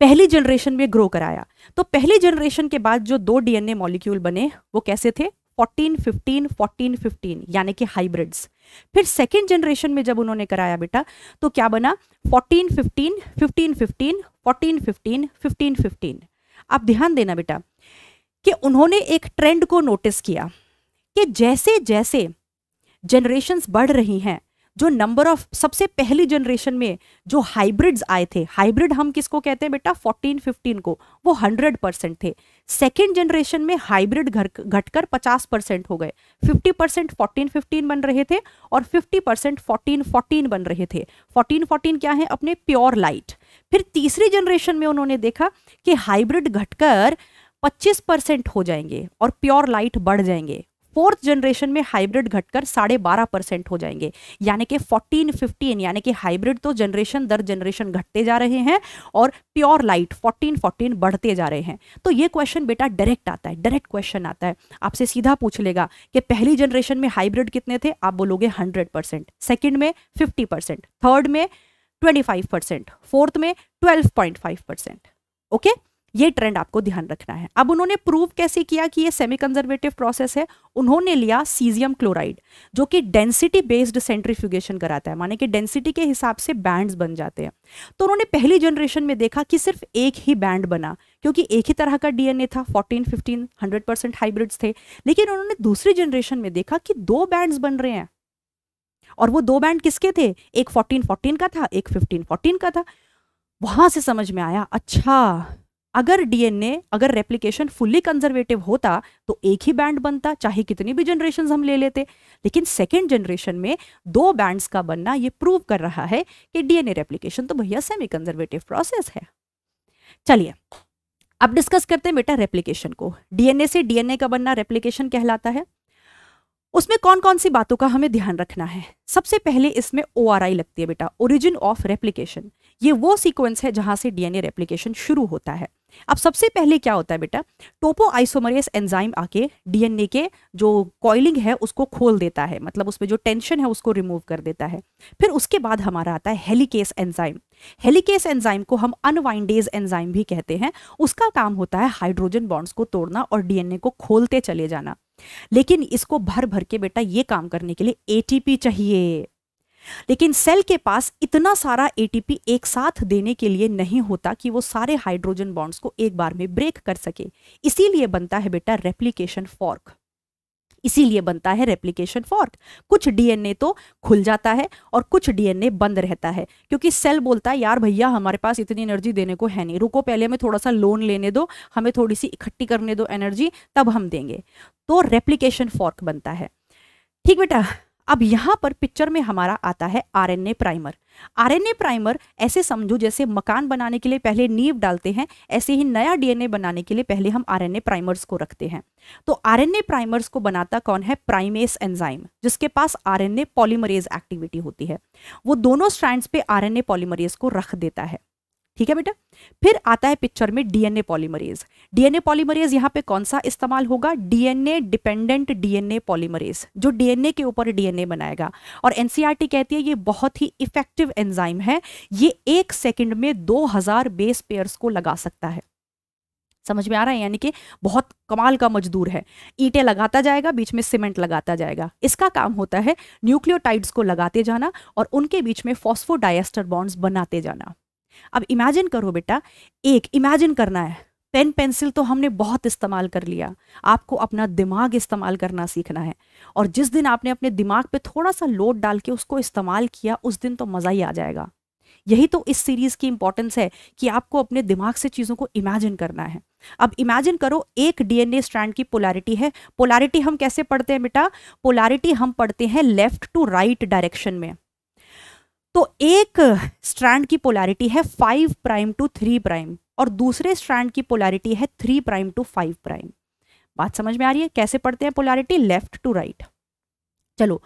पहली जनरेशन में ग्रो कराया तो पहली जनरेशन के बाद जो दो डीएनए मॉलिक्यूल बने वो कैसे थे 14, 15, 14, 15 यानी कि हाइब्रिड्स फिर सेकेंड जनरेशन में जब उन्होंने कराया बेटा तो क्या बना 14, 15, 15, 15, 14, 15, 15, 15 आप ध्यान देना बेटा कि उन्होंने एक ट्रेंड को नोटिस किया कि जैसे जैसे जनरेशन बढ़ रही हैं जो नंबर ऑफ सबसे पहली जनरेशन में जो हाइब्रिड्स आए थे हाइब्रिड हम किसको कहते हैं बेटा 14 15 को वो 100 परसेंट थे सेकेंड जनरेशन में हाइब्रिड घटकर 50 परसेंट हो गए 50 परसेंट फोर्टीन फिफ्टीन बन रहे थे और 50 परसेंट फोर्टीन फोर्टीन बन रहे थे फोर्टीन फोर्टीन क्या है अपने प्योर लाइट फिर तीसरी जनरेशन में उन्होंने देखा कि हाइब्रिड घटकर 25 परसेंट हो जाएंगे और प्योर लाइट बढ़ जाएंगे फोर्थ जनरेशन में हाइब्रिड घटकर साढ़े बारह परसेंट हो जाएंगे यानी कि फोर्टीन फिफ्टीन यानी कि हाइब्रिड तो जनरेशन दर जनरेशन घटते जा रहे हैं और प्योर लाइट फोर्टीन फोर्टीन बढ़ते जा रहे हैं तो ये क्वेश्चन बेटा डायरेक्ट आता है डायरेक्ट क्वेश्चन आता है आपसे सीधा पूछ लेगा कि पहली जनरेशन में हाइब्रिड कितने थे आप बोलोगे हंड्रेड परसेंट सेकेंड में फिफ्टी परसेंट थर्ड में ट्वेंटी फाइव परसेंट फोर्थ में twelve point five percent okay ये ट्रेंड आपको ध्यान रखना है अब उन्होंने प्रूव कैसे किया कि ये सेमी कंजर्वेटिव प्रोसेस है उन्होंने लिया सीजियम क्लोराइड जो कि डेंसिटी बेस्ड सेंट्रीफ्यूगेशन कराता है माने कि डेंसिटी के हिसाब से बैंड्स बन जाते हैं तो उन्होंने पहली जनरेशन में देखा कि सिर्फ एक ही बैंड बना क्योंकि एक ही तरह का डीएनए था 14, 15, 100 परसेंट हाइब्रिड्स थे लेकिन उन्होंने दूसरी जनरेशन में देखा कि दो बैंड्स बन रहे हैं और वो दो बैंड किसके थे एक 14, 14 का था एक 15, 14 का था वहां से समझ में आया अच्छा अगर डीएनए अगर रेप्लिकेशन फुल्ली कंजर्वेटिव होता तो एक ही बैंड बनता चाहे कितनी भी जनरेशन हम ले लेते लेकिन सेकेंड जनरेशन में दो बैंड्स का बनना ये प्रूव कर रहा है कि डीएनए रेप्लिकेशन तो भैया सेमी कंजर्वेटिव प्रोसेस है चलिए अब डिस्कस करते हैं बेटा रेप्लीकेशन को डीएनए से डीएनए का बनना रेप्लीकेशन कहलाता है उसमें कौन कौन सी बातों का हमें ध्यान रखना है सबसे पहले इसमें ओ लगती है बेटा ओरिजिन ऑफ रेप्लीकेशन ये वो सीक्वेंस है जहां से डीएनए रेप्लीकेशन शुरू होता है अब सबसे पहले क्या होता है बेटा टोपो आइसोमरेस एंजाइम आके डीएनए के जो कॉइलिंग है उसको खोल देता है मतलब उसमें जो टेंशन है उसको रिमूव कर देता है फिर उसके बाद हमारा आता है हेलिकेस एंजाइम हेलिकेस एंजाइम को हम अनवाइंडेज एंजाइम भी कहते हैं उसका काम होता है हाइड्रोजन बॉन्ड्स को तोड़ना और डीएनए को खोलते चले जाना लेकिन इसको भर भर के बेटा ये काम करने के लिए एटीपी चाहिए लेकिन सेल के पास इतना सारा एटीपी एक साथ देने के लिए नहीं होता कि वो सारे हाइड्रोजन बॉन्ड्स को एक बार में ब्रेक कर सके इसीलिए बनता है बेटा रेप्लीकेशन फॉर्क इसीलिए बनता है रेप्लीकेशन फॉर्क कुछ डीएनए तो खुल जाता है और कुछ डीएनए बंद रहता है क्योंकि सेल बोलता है यार भैया हमारे पास इतनी एनर्जी देने को है नहीं रुको पहले हमें थोड़ा सा लोन लेने दो हमें थोड़ी सी इकट्ठी करने दो एनर्जी तब हम देंगे तो रेप्लीकेशन फॉर्क बनता है ठीक बेटा अब यहाँ पर पिक्चर में हमारा आता है आरएनए प्राइमर आरएनए प्राइमर ऐसे समझो जैसे मकान बनाने के लिए पहले नींव डालते हैं ऐसे ही नया डीएनए बनाने के लिए पहले हम आरएनए प्राइमर्स को रखते हैं तो आरएनए प्राइमर्स को बनाता कौन है प्राइमेस एंजाइम जिसके पास आरएनए पॉलीमरेज एक्टिविटी होती है वो दोनों स्ट्रैंड पे आर पॉलीमरेज को रख देता है ठीक है बेटा फिर आता है पिक्चर में डीएनए पॉलीमरेज डीएनए पॉलीमरेज यहाँ पे कौन सा इस्तेमाल होगा डीएनए डिपेंडेंट डीएनए पॉलीमरेज जो डीएनए के ऊपर डीएनए बनाएगा और एनसीईआरटी e कहती है ये बहुत ही इफेक्टिव एंजाइम है ये एक सेकंड में 2000 बेस पेयर्स को लगा सकता है समझ में आ रहा है यानी कि बहुत कमाल का मजदूर है ईटे लगाता जाएगा बीच में सीमेंट लगाता जाएगा इसका काम होता है न्यूक्लियोटाइड्स को लगाते जाना और उनके बीच में फॉस्फोडाइस्टर बॉन्ड्स बनाते जाना अब इमेजिन करो बेटा एक इमेजिन करना है पेन पेंसिल तो हमने बहुत इस्तेमाल कर लिया आपको अपना दिमाग इस्तेमाल करना सीखना है और जिस दिन आपने अपने दिमाग पे थोड़ा सा लोड डाल के उसको इस्तेमाल किया उस दिन तो मज़ा ही आ जाएगा यही तो इस सीरीज़ की इंपॉर्टेंस है कि आपको अपने दिमाग से चीज़ों को इमेजिन करना है अब इमेजिन करो एक डीएनए स्ट्रैंड की पोलैरिटी है पोलैरिटी हम कैसे पढ़ते हैं बेटा पोलैरिटी हम पढ़ते हैं लेफ्ट टू राइट डायरेक्शन में तो एक स्ट्रैंड की पोलैरिटी है five prime to three prime और दूसरे स्ट्रैंड की पोलैरिटी है three prime to five prime बात समझ में आ रही है कैसे पढ़ते हैं पोलैरिटी लेफ्ट टू राइट चलो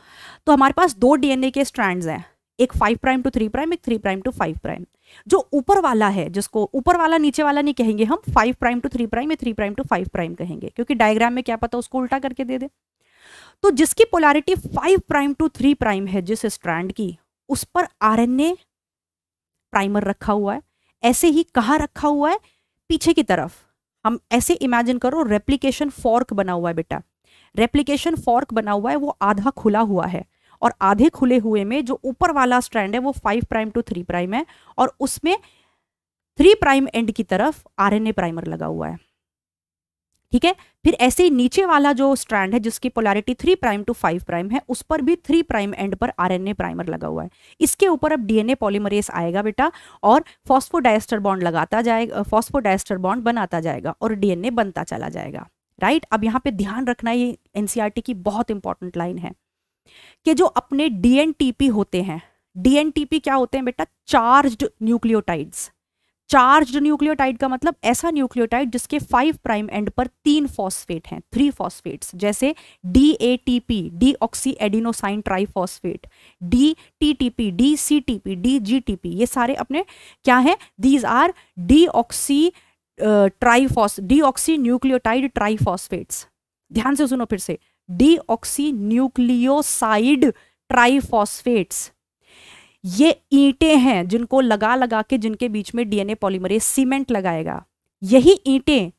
तो हमारे पास दो डीएनए के स्ट्रैंड्स हैं एक five prime to three prime एक three prime to five prime जो ऊपर वाला है जिसको ऊपर वाला नीचे वाला नहीं कहेंगे हम five prime to three prime या three prime to five prime कहेंगे क्योंकि डायग्राम में क्या पता उसको उल्टा करके दे दे तो जिसकी polarity five prime to three prime है जिस स्ट्रैंड की उस पर आरएनए प्राइमर रखा हुआ है ऐसे ही कहाँ रखा हुआ है पीछे की तरफ हम ऐसे इमेजिन करो रेप्लीकेशन फॉर्क बना हुआ है बेटा रेप्लीकेशन फॉर्क बना हुआ है वो आधा खुला हुआ है और आधे खुले हुए में जो ऊपर वाला स्ट्रैंड है वो five prime to three prime है और उसमें थ्री प्राइम एंड की तरफ आरएनए प्राइमर लगा हुआ है ठीक है फिर ऐसे ही नीचे वाला जो स्ट्रैंड है जिसकी polarity three prime to five prime है उस पर भी थ्री प्राइम एंड पर आरएनए प्राइमर लगा हुआ है इसके ऊपर अब डीएनए पॉलीमरेस आएगा बेटा और फॉस्फोडाइस्टर बॉन्ड लगाता जाएगा फॉस्फोडाइस्टर बॉन्ड बनाता जाएगा और डीएनए बनता चला जाएगा राइट अब यहाँ पे ध्यान रखना ये एनसीईआरटी e की बहुत इंपॉर्टेंट लाइन है कि जो अपने डीएनटीपी होते हैं डीएनटीपी क्या होते हैं बेटा चार्ज न्यूक्लियोटाइड्स चार्ज न्यूक्लियोटाइड का मतलब ऐसा न्यूक्लियोटाइड जिसके फाइव प्राइम एंड पर तीन फॉस्फेट हैं थ्री फॉस्फेट्स जैसे D A T P deoxy adenosine triphosphate D T T P D C T P D G T P ये सारे अपने क्या हैं these are deoxy triphos deoxy nucleotide triphosphates ध्यान से सुनो फिर से डी ऑक्सी न्यूक्लियोसाइड ट्राईफॉस्फेट्स ये ईंटें हैं जिनको लगा लगा के जिनके बीच में डीएनए पॉलीमरे सीमेंट लगाएगा यही ईंटें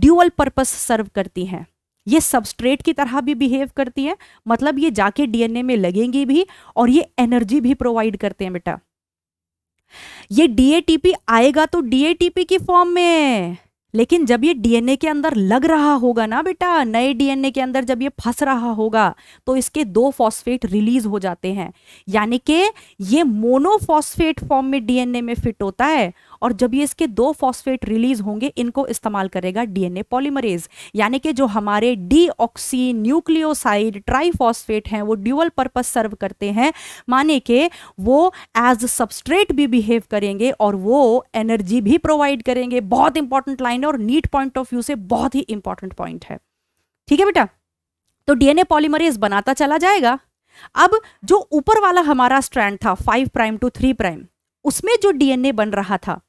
ड्यूअल पर्पस सर्व करती हैं ये सबस्ट्रेट की तरह भी बिहेव करती हैं मतलब ये जाके डीएनए में लगेंगी भी और ये एनर्जी भी प्रोवाइड करते हैं बेटा ये डीएटीपी आएगा तो डीएटीपी की फॉर्म में लेकिन जब ये डीएनए के अंदर लग रहा होगा ना बेटा नए डीएनए के अंदर जब ये फंस रहा होगा तो इसके दो फॉस्फेट रिलीज हो जाते हैं यानी कि ये मोनोफॉस्फेट फॉर्म में डीएनए में फिट होता है और जब ये इसके दो फॉस्फेट रिलीज होंगे इनको इस्तेमाल करेगा डीएनए पॉलीमरेज यानी कि जो हमारे डी ऑक्सी न्यूक्लियोसाइड ट्राईफॉस्फेट हैं वो ड्यूअल पर्पज सर्व करते हैं माने के वो एज सबस्ट्रेट भी बिहेव करेंगे और वो एनर्जी भी प्रोवाइड करेंगे बहुत इंपॉर्टेंट लाइन है और नीट पॉइंट ऑफ व्यू से बहुत ही इंपॉर्टेंट पॉइंट है ठीक है बेटा तो डीएनए पॉलीमरेज बनाता चला जाएगा अब जो ऊपर वाला हमारा स्ट्रैंड था five prime to three prime उसमें जो डीएनए बन रहा था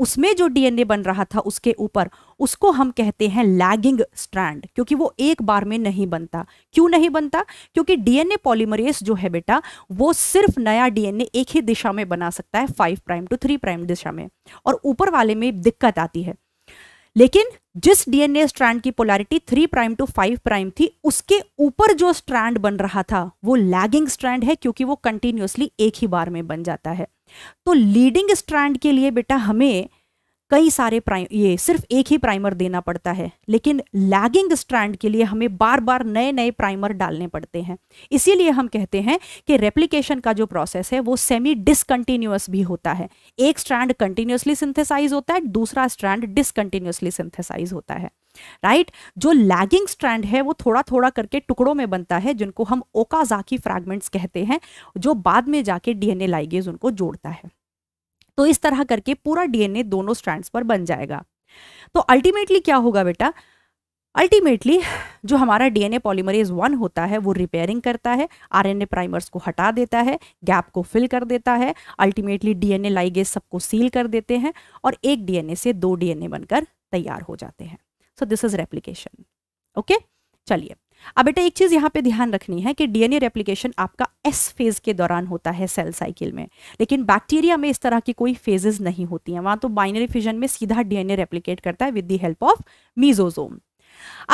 उसमें जो डीएनए बन रहा था उसके ऊपर उसको हम कहते हैं लैगिंग स्ट्रैंड क्योंकि वो एक बार में नहीं बनता क्यों नहीं बनता क्योंकि डीएनए पॉलीमरेस जो है बेटा वो सिर्फ नया डीएनए एक ही दिशा में बना सकता है five prime to three prime दिशा में और ऊपर वाले में दिक्कत आती है लेकिन जिस डीएनए स्ट्रैंड की polarity three prime to five prime थी उसके ऊपर जो स्ट्रैंड बन रहा था वो लैगिंग स्ट्रैंड है क्योंकि वो कंटिन्यूसली एक ही बार में बन जाता है तो लीडिंग स्ट्रैंड के लिए बेटा हमें कई सारे प्राइम ये सिर्फ एक ही प्राइमर देना पड़ता है लेकिन लैगिंग स्ट्रैंड के लिए हमें बार बार नए नए प्राइमर डालने पड़ते हैं इसीलिए हम कहते हैं कि रेप्लिकेशन का जो प्रोसेस है वो सेमी डिसकंटिन्यूस भी होता है एक स्ट्रैंड कंटिन्यूसली सिंथेसाइज होता है दूसरा स्ट्रैंड डिसकंटिन्यूसली सिंथेसाइज होता है राइट जो लैगिंग स्ट्रैंड है वो थोड़ा थोड़ा करके टुकड़ों में बनता है जिनको हम ओकाजाकी फ्रैगमेंट्स कहते हैं जो बाद में जाके डीएनए लाइगेज उनको जोड़ता है तो इस तरह करके पूरा डीएनए दोनों स्ट्रैंड्स पर बन जाएगा तो अल्टीमेटली क्या होगा बेटा अल्टीमेटली जो हमारा डीएनए पॉलीमरेज वन होता है वो रिपेयरिंग करता है आरएनए प्राइमर्स को हटा देता है गैप को फिल कर देता है अल्टीमेटली डीएनए लाइगेज सबको सील कर देते हैं और एक डीएनए से दो डीएनए बनकर तैयार हो जाते हैं so this is replication okay चलिए अब बेटा एक चीज यहाँ पे ध्यान रखनी है कि डीएनए रेप्लीकेशन आपका एस फेज के दौरान होता है सेल साइकिल में लेकिन बैक्टीरिया में इस तरह की कोई फेजेस नहीं होती हैं वहां तो बाइनरी फिजन में सीधा डीएनए रेप्लीकेट करता है with the help of mesosome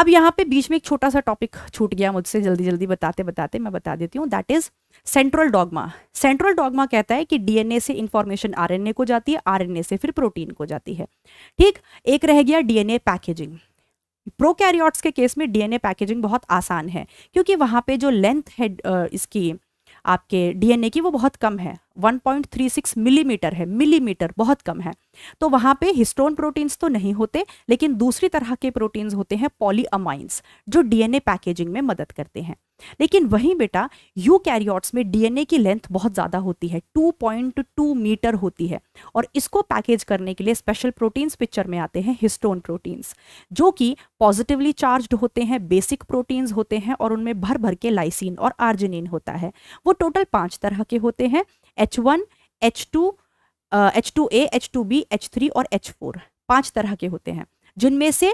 अब यहाँ पे बीच में एक छोटा सा टॉपिक छूट गया मुझसे जल्दी जल्दी बताते बताते मैं बता देती हूँ that is central dogma central dogma कहता है कि डीएनए से इंफॉर्मेशन आरएनए को जाती है आरएनए से फिर प्रोटीन को जाती है ठीक एक रह गया डीएनए पैकेजिंग प्रोकैरियोट्स के केस में डीएनए पैकेजिंग बहुत आसान है क्योंकि वहाँ पे जो लेंथ है इसकी आपके डीएनए की वो बहुत कम है 1.36 मिलीमीटर है मिलीमीटर बहुत कम है तो वहाँ पे हिस्टोन प्रोटीन्स तो नहीं होते लेकिन दूसरी तरह के प्रोटीन्स होते हैं पॉलीअमाइंस जो डीएनए पैकेजिंग में मदद करते हैं लेकिन वहीं बेटा यूकैरियोट्स में डीएनए की लेंथ बहुत ज़्यादा होती है 2.2 मीटर होती है और इसको पैकेज करने के लिए स्पेशल प्रोटीन्स पिक्चर में आते हैं हिस्टोन प्रोटीन्स जो कि पॉजिटिवली चार्ज्ड होते हैं बेसिक प्रोटीन्स होते हैं और उनमें भर भर के लाइसिन और आर्जिनिन होता है वो टोटल पाँच तरह के होते हैं H one H two H two H two B H three और एच फोर पाँच तरह के होते हैं जिनमें से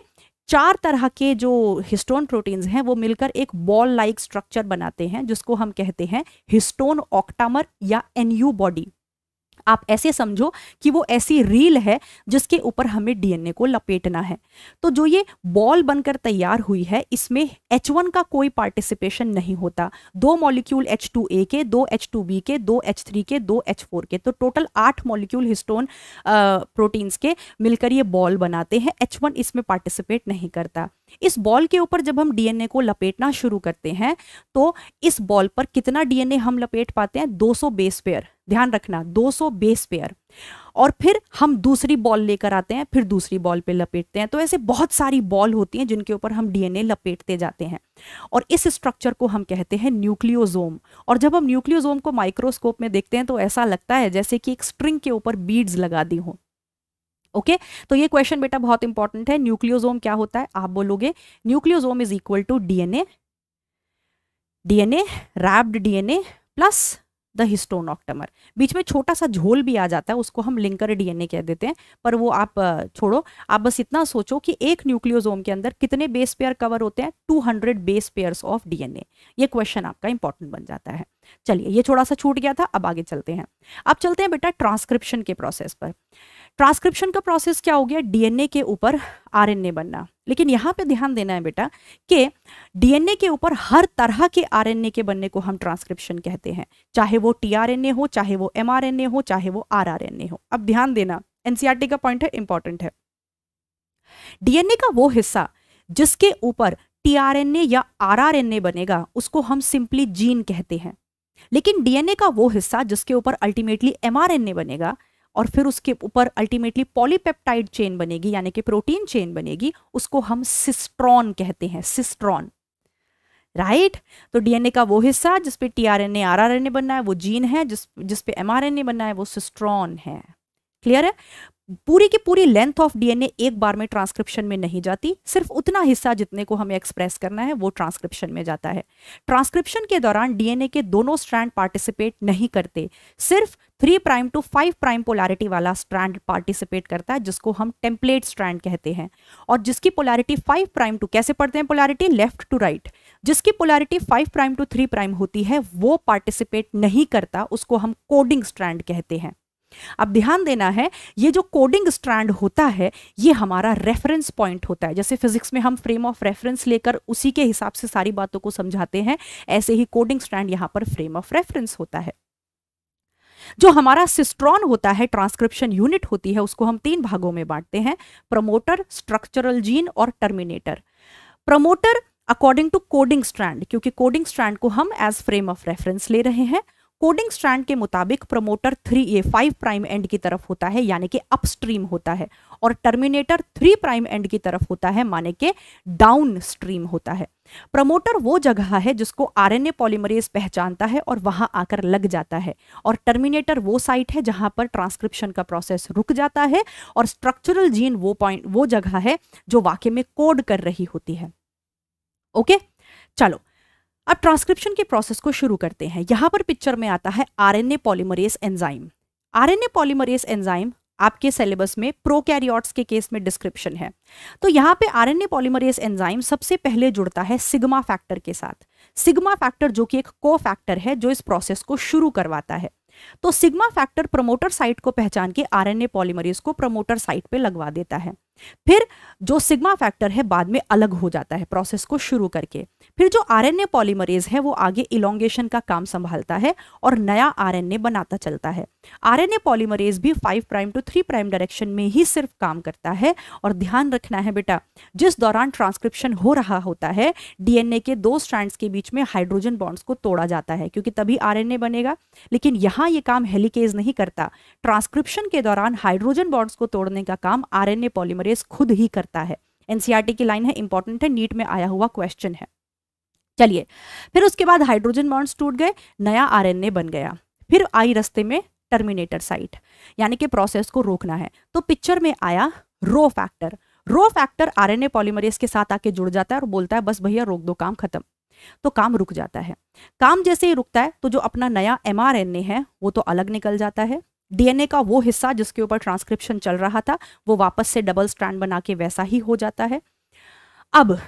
चार तरह के जो हिस्टोन प्रोटीन्स हैं वो मिलकर एक बॉल लाइक स्ट्रक्चर बनाते हैं जिसको हम कहते हैं हिस्टोन ऑक्टामर या एनयू बॉडी आप ऐसे समझो कि वो ऐसी रील है जिसके ऊपर हमें डीएनए को लपेटना है तो जो ये बॉल बनकर तैयार हुई है इसमें एच वन का कोई पार्टिसिपेशन नहीं होता दो मॉलिक्यूल एच टू ए के दो एच टू बी के दो एच थ्री के दो एच फोर के तो टोटल आठ मॉलिक्यूल हिस्टोन प्रोटीन्स के मिलकर ये बॉल बनाते हैं एच वन इसमें पार्टिसिपेट नहीं करता इस बॉल के ऊपर जब हम डीएनए को लपेटना शुरू करते हैं तो इस बॉल पर कितना डीएनए हम लपेट पाते हैं 200 बेस पेयर ध्यान रखना 200 बेस पेयर और फिर हम दूसरी बॉल लेकर आते हैं फिर दूसरी बॉल पे लपेटते हैं तो ऐसे बहुत सारी बॉल होती हैं जिनके ऊपर हम डीएनए लपेटते जाते हैं और इस स्ट्रक्चर को हम कहते हैं न्यूक्लियोजोम और जब हम न्यूक्लियोजोम को माइक्रोस्कोप में देखते हैं तो ऐसा लगता है जैसे कि एक स्ट्रिंग के ऊपर बीड्स लगा दी हों ओके तो ये क्वेश्चन बेटा बहुत इंपॉर्टेंट है न्यूक्लियोजोम क्या होता है आप बोलोगे nucleosome is equal to DNA DNA wrapped DNA plus the histone octamer बीच में छोटा सा झोल भी आ जाता है उसको हम लिंकर डीएनए कह देते हैं पर वो आप छोड़ो आप बस इतना सोचो कि एक न्यूक्लियोजोम के अंदर कितने बेस पेयर कवर होते हैं 200 बेस पेयर्स ऑफ डीएनए ये क्वेश्चन आपका इंपॉर्टेंट बन जाता है चलिए ये थोड़ा सा छूट गया था अब आगे चलते हैं अब चलते हैं बेटा ट्रांसक्रिप्शन के प्रोसेस पर ट्रांसक्रिप्शन का प्रोसेस क्या हो गया डीएनए के ऊपर आरएनए बनना लेकिन यहाँ पे ध्यान देना है बेटा कि डीएनए के ऊपर हर तरह के आरएनए के बनने को हम ट्रांसक्रिप्शन कहते हैं चाहे वो टीआरएनए हो चाहे वो एमआरएनए हो चाहे वो आरआरएनए हो अब ध्यान देना एनसीआरटी का पॉइंट है इंपॉर्टेंट है डीएनए का वो हिस्सा जिसके ऊपर टीआरएनए या आरआरएनए बनेगा उसको हम सिंपली जीन कहते हैं लेकिन डीएनए का वो हिस्सा जिसके ऊपर अल्टीमेटली एमआरएनए बनेगा और फिर उसके ऊपर अल्टीमेटली पॉलीपेप्टाइड चेन बनेगी यानी कि प्रोटीन चेन बनेगी उसको हम सिस्ट्रॉन कहते हैं सिस्ट्रॉन राइट right? तो डीएनए का वो हिस्सा जिसपे T R N A R R N A बनना है वो जीन है जिस जिसपे एम आर एन ए बनना है वो सिस्ट्रॉन है क्लियर है पूरी की पूरी लेंथ ऑफ डीएनए एक बार में ट्रांसक्रिप्शन में नहीं जाती सिर्फ उतना हिस्सा जितने को हमें एक्सप्रेस करना है वो ट्रांसक्रिप्शन में जाता है ट्रांसक्रिप्शन के दौरान डीएनए के दोनों स्ट्रैंड पार्टिसिपेट नहीं करते सिर्फ three prime to five prime polarity वाला स्ट्रैंड पार्टिसिपेट करता है जिसको हम टेम्पलेट स्ट्रैंड कहते हैं और जिसकी पोलैरिटी फाइव प्राइम टू कैसे पढ़ते हैं पोलैरिटी लेफ्ट टू राइट जिसकी polarity five prime to three prime होती है वो पार्टिसिपेट नहीं करता उसको हम कोडिंग स्ट्रैंड कहते हैं अब ध्यान देना है ये जो कोडिंग स्ट्रैंड होता है ये हमारा रेफरेंस पॉइंट होता है जैसे फिजिक्स में हम फ्रेम ऑफ रेफरेंस लेकर उसी के हिसाब से सारी बातों को समझाते हैं ऐसे ही कोडिंग स्ट्रैंड यहाँ पर फ्रेम ऑफ रेफरेंस होता है जो हमारा सिस्ट्रॉन होता है ट्रांसक्रिप्शन यूनिट होती है उसको हम तीन भागों में बांटते हैं प्रमोटर स्ट्रक्चरल जीन और terminator promoter according to coding strand क्योंकि कोडिंग स्ट्रैंड को हम एज फ्रेम ऑफ रेफरेंस ले रहे हैं कोडिंग स्ट्रैंड के मुताबिक प्रमोटर थ्री ए फाइव प्राइम एंड की तरफ होता है यानी कि अपस्ट्रीम होता है और टर्मिनेटर थ्री प्राइम एंड की तरफ होता है माने के डाउन स्ट्रीम होता है प्रमोटर वो जगह है जिसको आरएनए पॉलीमरेज पहचानता है और वहां आकर लग जाता है और टर्मिनेटर वो साइट है जहां पर ट्रांसक्रिप्शन का प्रोसेस रुक जाता है और स्ट्रक्चरल जीन वो पॉइंट वो जगह है जो वाक्य में कोड कर रही होती है ओके चलो अब ट्रांसक्रिप्शन के प्रोसेस को शुरू करते हैं यहां पर पिक्चर में आता है RNA polymerase enzyme RNA polymerase enzyme आपके सिलेबस में प्रोकैरियोट्स के केस में डिस्क्रिप्शन है तो यहाँ पे आरएनए पॉलीमरेज एंजाइम सबसे पहले जुड़ता है सिग्मा फैक्टर के साथ सिग्मा फैक्टर जो कि एक को फैक्टर है जो इस प्रोसेस को शुरू करवाता है तो सिग्मा फैक्टर प्रमोटर साइट को पहचान के आरएनए पॉलीमरेज को प्रमोटर साइट पे लगवा देता है फिर जो सिग्मा फैक्टर है बाद में अलग हो जाता है प्रोसेस को शुरू करके फिर जो आरएनए पॉलीमरेज है वो आगे इलोंगेशन का काम संभालता है और नया आरएनए बनाता चलता है आरएनए पॉलीमरेज भी five prime to three prime direction में ही सिर्फ काम करता है और ध्यान रखना है बेटा जिस दौरान ट्रांसक्रिप्शन हो रहा होता है डीएनए के दो स्टैंड के बीच में हाइड्रोजन बॉन्ड्स को तोड़ा जाता है क्योंकि तभी आरएनए बनेगा लेकिन यहाँ ये काम हेलीकेज नहीं करता ट्रांसक्रिप्शन के दौरान हाइड्रोजन बॉन्ड्स को तोड़ने का काम आर एन समरेज खुद ही करता है एनसीईआरटी e की लाइन है इंपॉर्टेंट है नीट में आया हुआ क्वेश्चन है चलिए फिर उसके बाद हाइड्रोजन बॉन्ड्स टूट गए नया आर बन गया फिर आई रस्ते में टर्मिनेटर साइट यानी कि प्रोसेस को रोकना है तो पिक्चर में आया rho factor rho factor RNA polymerase के साथ आके जुड़ जाता है और बोलता है बस भैया रोक दो काम खत्म तो काम रुक जाता है काम जैसे ही रुकता है तो जो अपना नया एमआरएनए है वो तो अलग निकल जाता है डीएनए का वो हिस्सा जिसके ऊपर ट्रांसक्रिप्शन चल रहा था वो वापस से डबल स्ट्रैंड बना के वैसा ही हो जाता है अब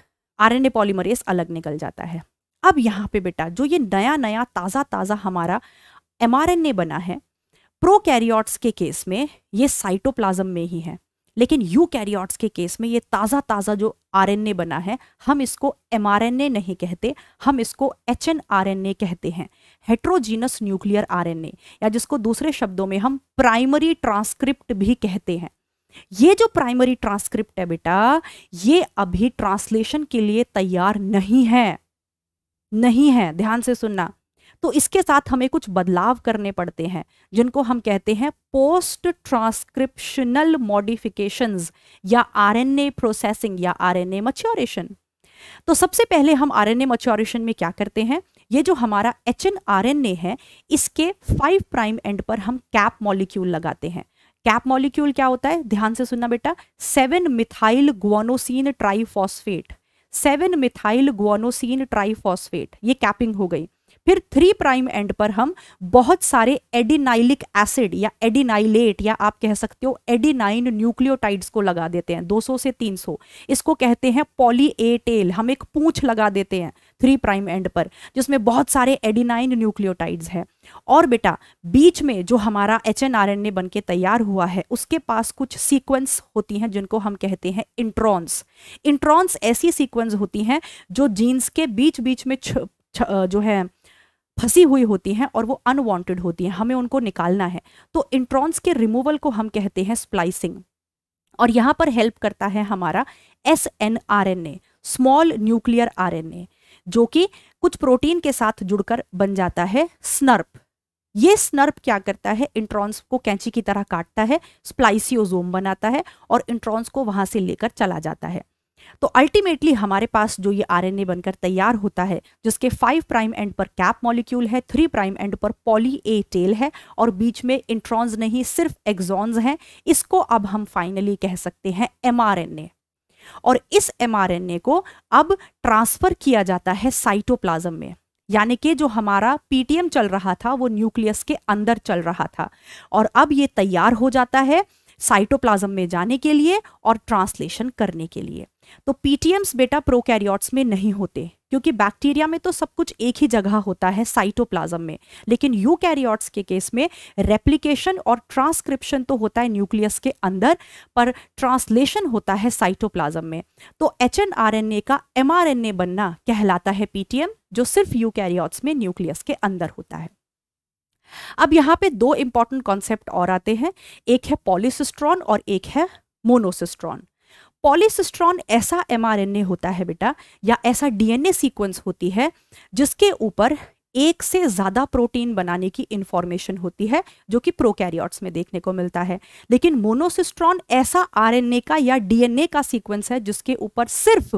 आरएनए पॉलीमरेस अलग निकल जाता है अब यहाँ पे बेटा जो ये नया नया ताज़ा ताज़ा हमारा एमआरएनए बना है प्रोकैरियोट्स के केस में ये साइटोप्लाज्म में ही है लेकिन यू कैरियॉट्स के केस में ये ताज़ा ताज़ा जो आरएनए बना है हम इसको एमआरएनए नहीं कहते हम इसको एच कहते हैं हेट्रोजीनस न्यूक्लियर आरएनए या जिसको दूसरे शब्दों में हम प्राइमरी ट्रांसक्रिप्ट भी कहते हैं ये जो प्राइमरी ट्रांसक्रिप्ट है बेटा ये अभी ट्रांसलेशन के लिए तैयार नहीं है नहीं है ध्यान से सुनना तो इसके साथ हमें कुछ बदलाव करने पड़ते हैं जिनको हम कहते हैं पोस्ट ट्रांसक्रिप्शनल मॉडिफिकेशंस या आरएनए प्रोसेसिंग या आरएनए मच्योरेशन तो सबसे पहले हम आरएनए मच्योरेशन में क्या करते हैं ये जो हमारा एच एन है इसके फाइव प्राइम एंड पर हम कैप मॉलिक्यूल लगाते हैं कैप मॉलिक्यूल क्या होता है ध्यान से सुनना बेटा seven methyl guanosine triphosphate seven methyl guanosine triphosphate ये कैपिंग हो गई फिर थ्री प्राइम एंड पर हम बहुत सारे एडिनाइलिक एसिड या एडिनाइलेट या आप कह सकते हो एडिनाइन न्यूक्लियोटाइड्स को लगा देते हैं 200 से 300 इसको कहते हैं पॉली ए टेल हम एक पूछ लगा देते हैं थ्री प्राइम एंड पर जिसमें बहुत सारे एडिनाइन न्यूक्लियोटाइड्स हैं और बेटा बीच में जो हमारा H N R N A बन के तैयार हुआ है उसके पास कुछ सीक्वेंस होती हैं जिनको हम कहते हैं इंट्रॉन्स इंट्रॉन्स ऐसी सीक्वेंस होती हैं जो जीन्स के बीच बीच में जो है फंसी हुई होती हैं और वो अनवांटेड होती हैं हमें उनको निकालना है तो इंट्रॉन्स के रिमूवल को हम कहते हैं स्प्लाइसिंग और यहाँ पर हेल्प करता है हमारा S N R N A small nuclear R N A जो कि कुछ प्रोटीन के साथ जुड़कर बन जाता है स्नर्प ये स्नर्प क्या करता है इंट्रॉन्स को कैंची की तरह काटता है स्प्लाइसियोजोम बनाता है और इंट्रॉन्स को वहां से लेकर चला जाता है तो अल्टीमेटली हमारे पास जो ये आरएनए बनकर तैयार होता है जिसके फाइव प्राइम एंड पर कैप मॉलिक्यूल है थ्री प्राइम एंड पर पॉली ए टेल है और बीच में इंट्रॉन्स नहीं सिर्फ एग्जॉन्स हैं इसको अब हम फाइनली कह सकते हैं एमआरएनए और इस एमआरएनए को अब ट्रांसफ़र किया जाता है साइटोप्लाजम में यानी कि जो हमारा पीटीएम चल रहा था वो न्यूक्लियस के अंदर चल रहा था और अब ये तैयार हो जाता है साइटोप्लाज्म में जाने के लिए और ट्रांसलेशन करने के लिए तो पीटीएम्स बेटा प्रोकैरियोट्स में नहीं होते क्योंकि बैक्टीरिया में तो सब कुछ एक ही जगह होता है साइटोप्लाज्म में लेकिन यूकैरियोट्स के केस में रेप्लिकेशन और ट्रांसक्रिप्शन तो होता है न्यूक्लियस के अंदर पर ट्रांसलेशन होता है साइटोप्लाज्म में तो एच का एम बनना कहलाता है पीटीएम जो सिर्फ यूकैरियोट्स में न्यूक्लियस के अंदर होता है अब यहाँ पे दो इंपॉर्टेंट कॉन्सेप्ट और आते हैं एक है पॉलिसिस्ट्रॉन और एक है मोनोसिस्ट्रॉन पॉलिसिस्ट्रॉन ऐसा एमआरएनए होता है बेटा या ऐसा डीएनए सीक्वेंस होती है जिसके ऊपर एक से ज़्यादा प्रोटीन बनाने की इंफॉर्मेशन होती है जो कि प्रोकैरियोट्स में देखने को मिलता है लेकिन मोनोसिस्ट्रॉन ऐसा आरएनए का या डीएनए का सीक्वेंस है जिसके ऊपर सिर्फ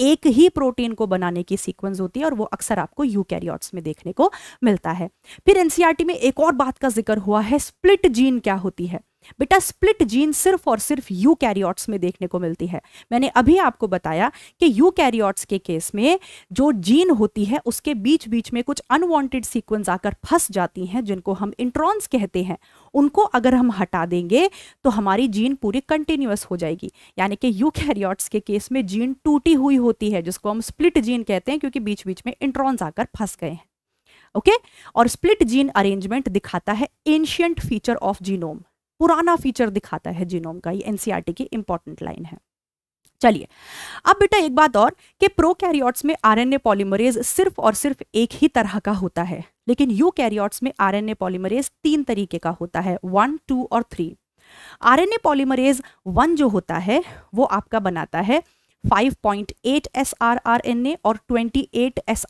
एक ही प्रोटीन को बनाने की सीक्वेंस होती है और वो अक्सर आपको यूकैरियोट्स में देखने को मिलता है फिर एनसीईआरटी e में एक और बात का जिक्र हुआ है स्प्लिट जीन क्या होती है बेटा स्प्लिट जीन सिर्फ और सिर्फ यू कैरियोट्स में देखने को मिलती है मैंने अभी आपको बताया कि यू कैरियोट्स के केस में जो जीन होती है उसके बीच बीच में कुछ अनवांटेड सीक्वेंस आकर फंस जाती हैं जिनको हम इंट्रॉन्स कहते हैं उनको अगर हम हटा देंगे तो हमारी जीन पूरी कंटिन्यूस हो जाएगी यानी कि यू कैरियोट्स के केस में जीन टूटी हुई होती है जिसको हम स्प्लिट जीन कहते हैं क्योंकि बीच बीच में इंट्रॉन्स आकर फंस गए हैं ओके और स्प्लिट जीन अरेंजमेंट दिखाता है एंशियंट फीचर ऑफ जीनोम पुराना फीचर दिखाता है जीनोम का ये एनसीआरटी e की इंपॉर्टेंट लाइन है चलिए अब बेटा एक बात और कि प्रोकैरियोट्स में आरएनए पॉलीमरेज सिर्फ और सिर्फ एक ही तरह का होता है लेकिन यूकैरियोट्स में आरएनए पॉलीमरेज तीन तरीके का होता है वन टू और थ्री आरएनए पॉलीमरेज वन जो होता है वो आपका बनाता है 5.8 एस और 28 एस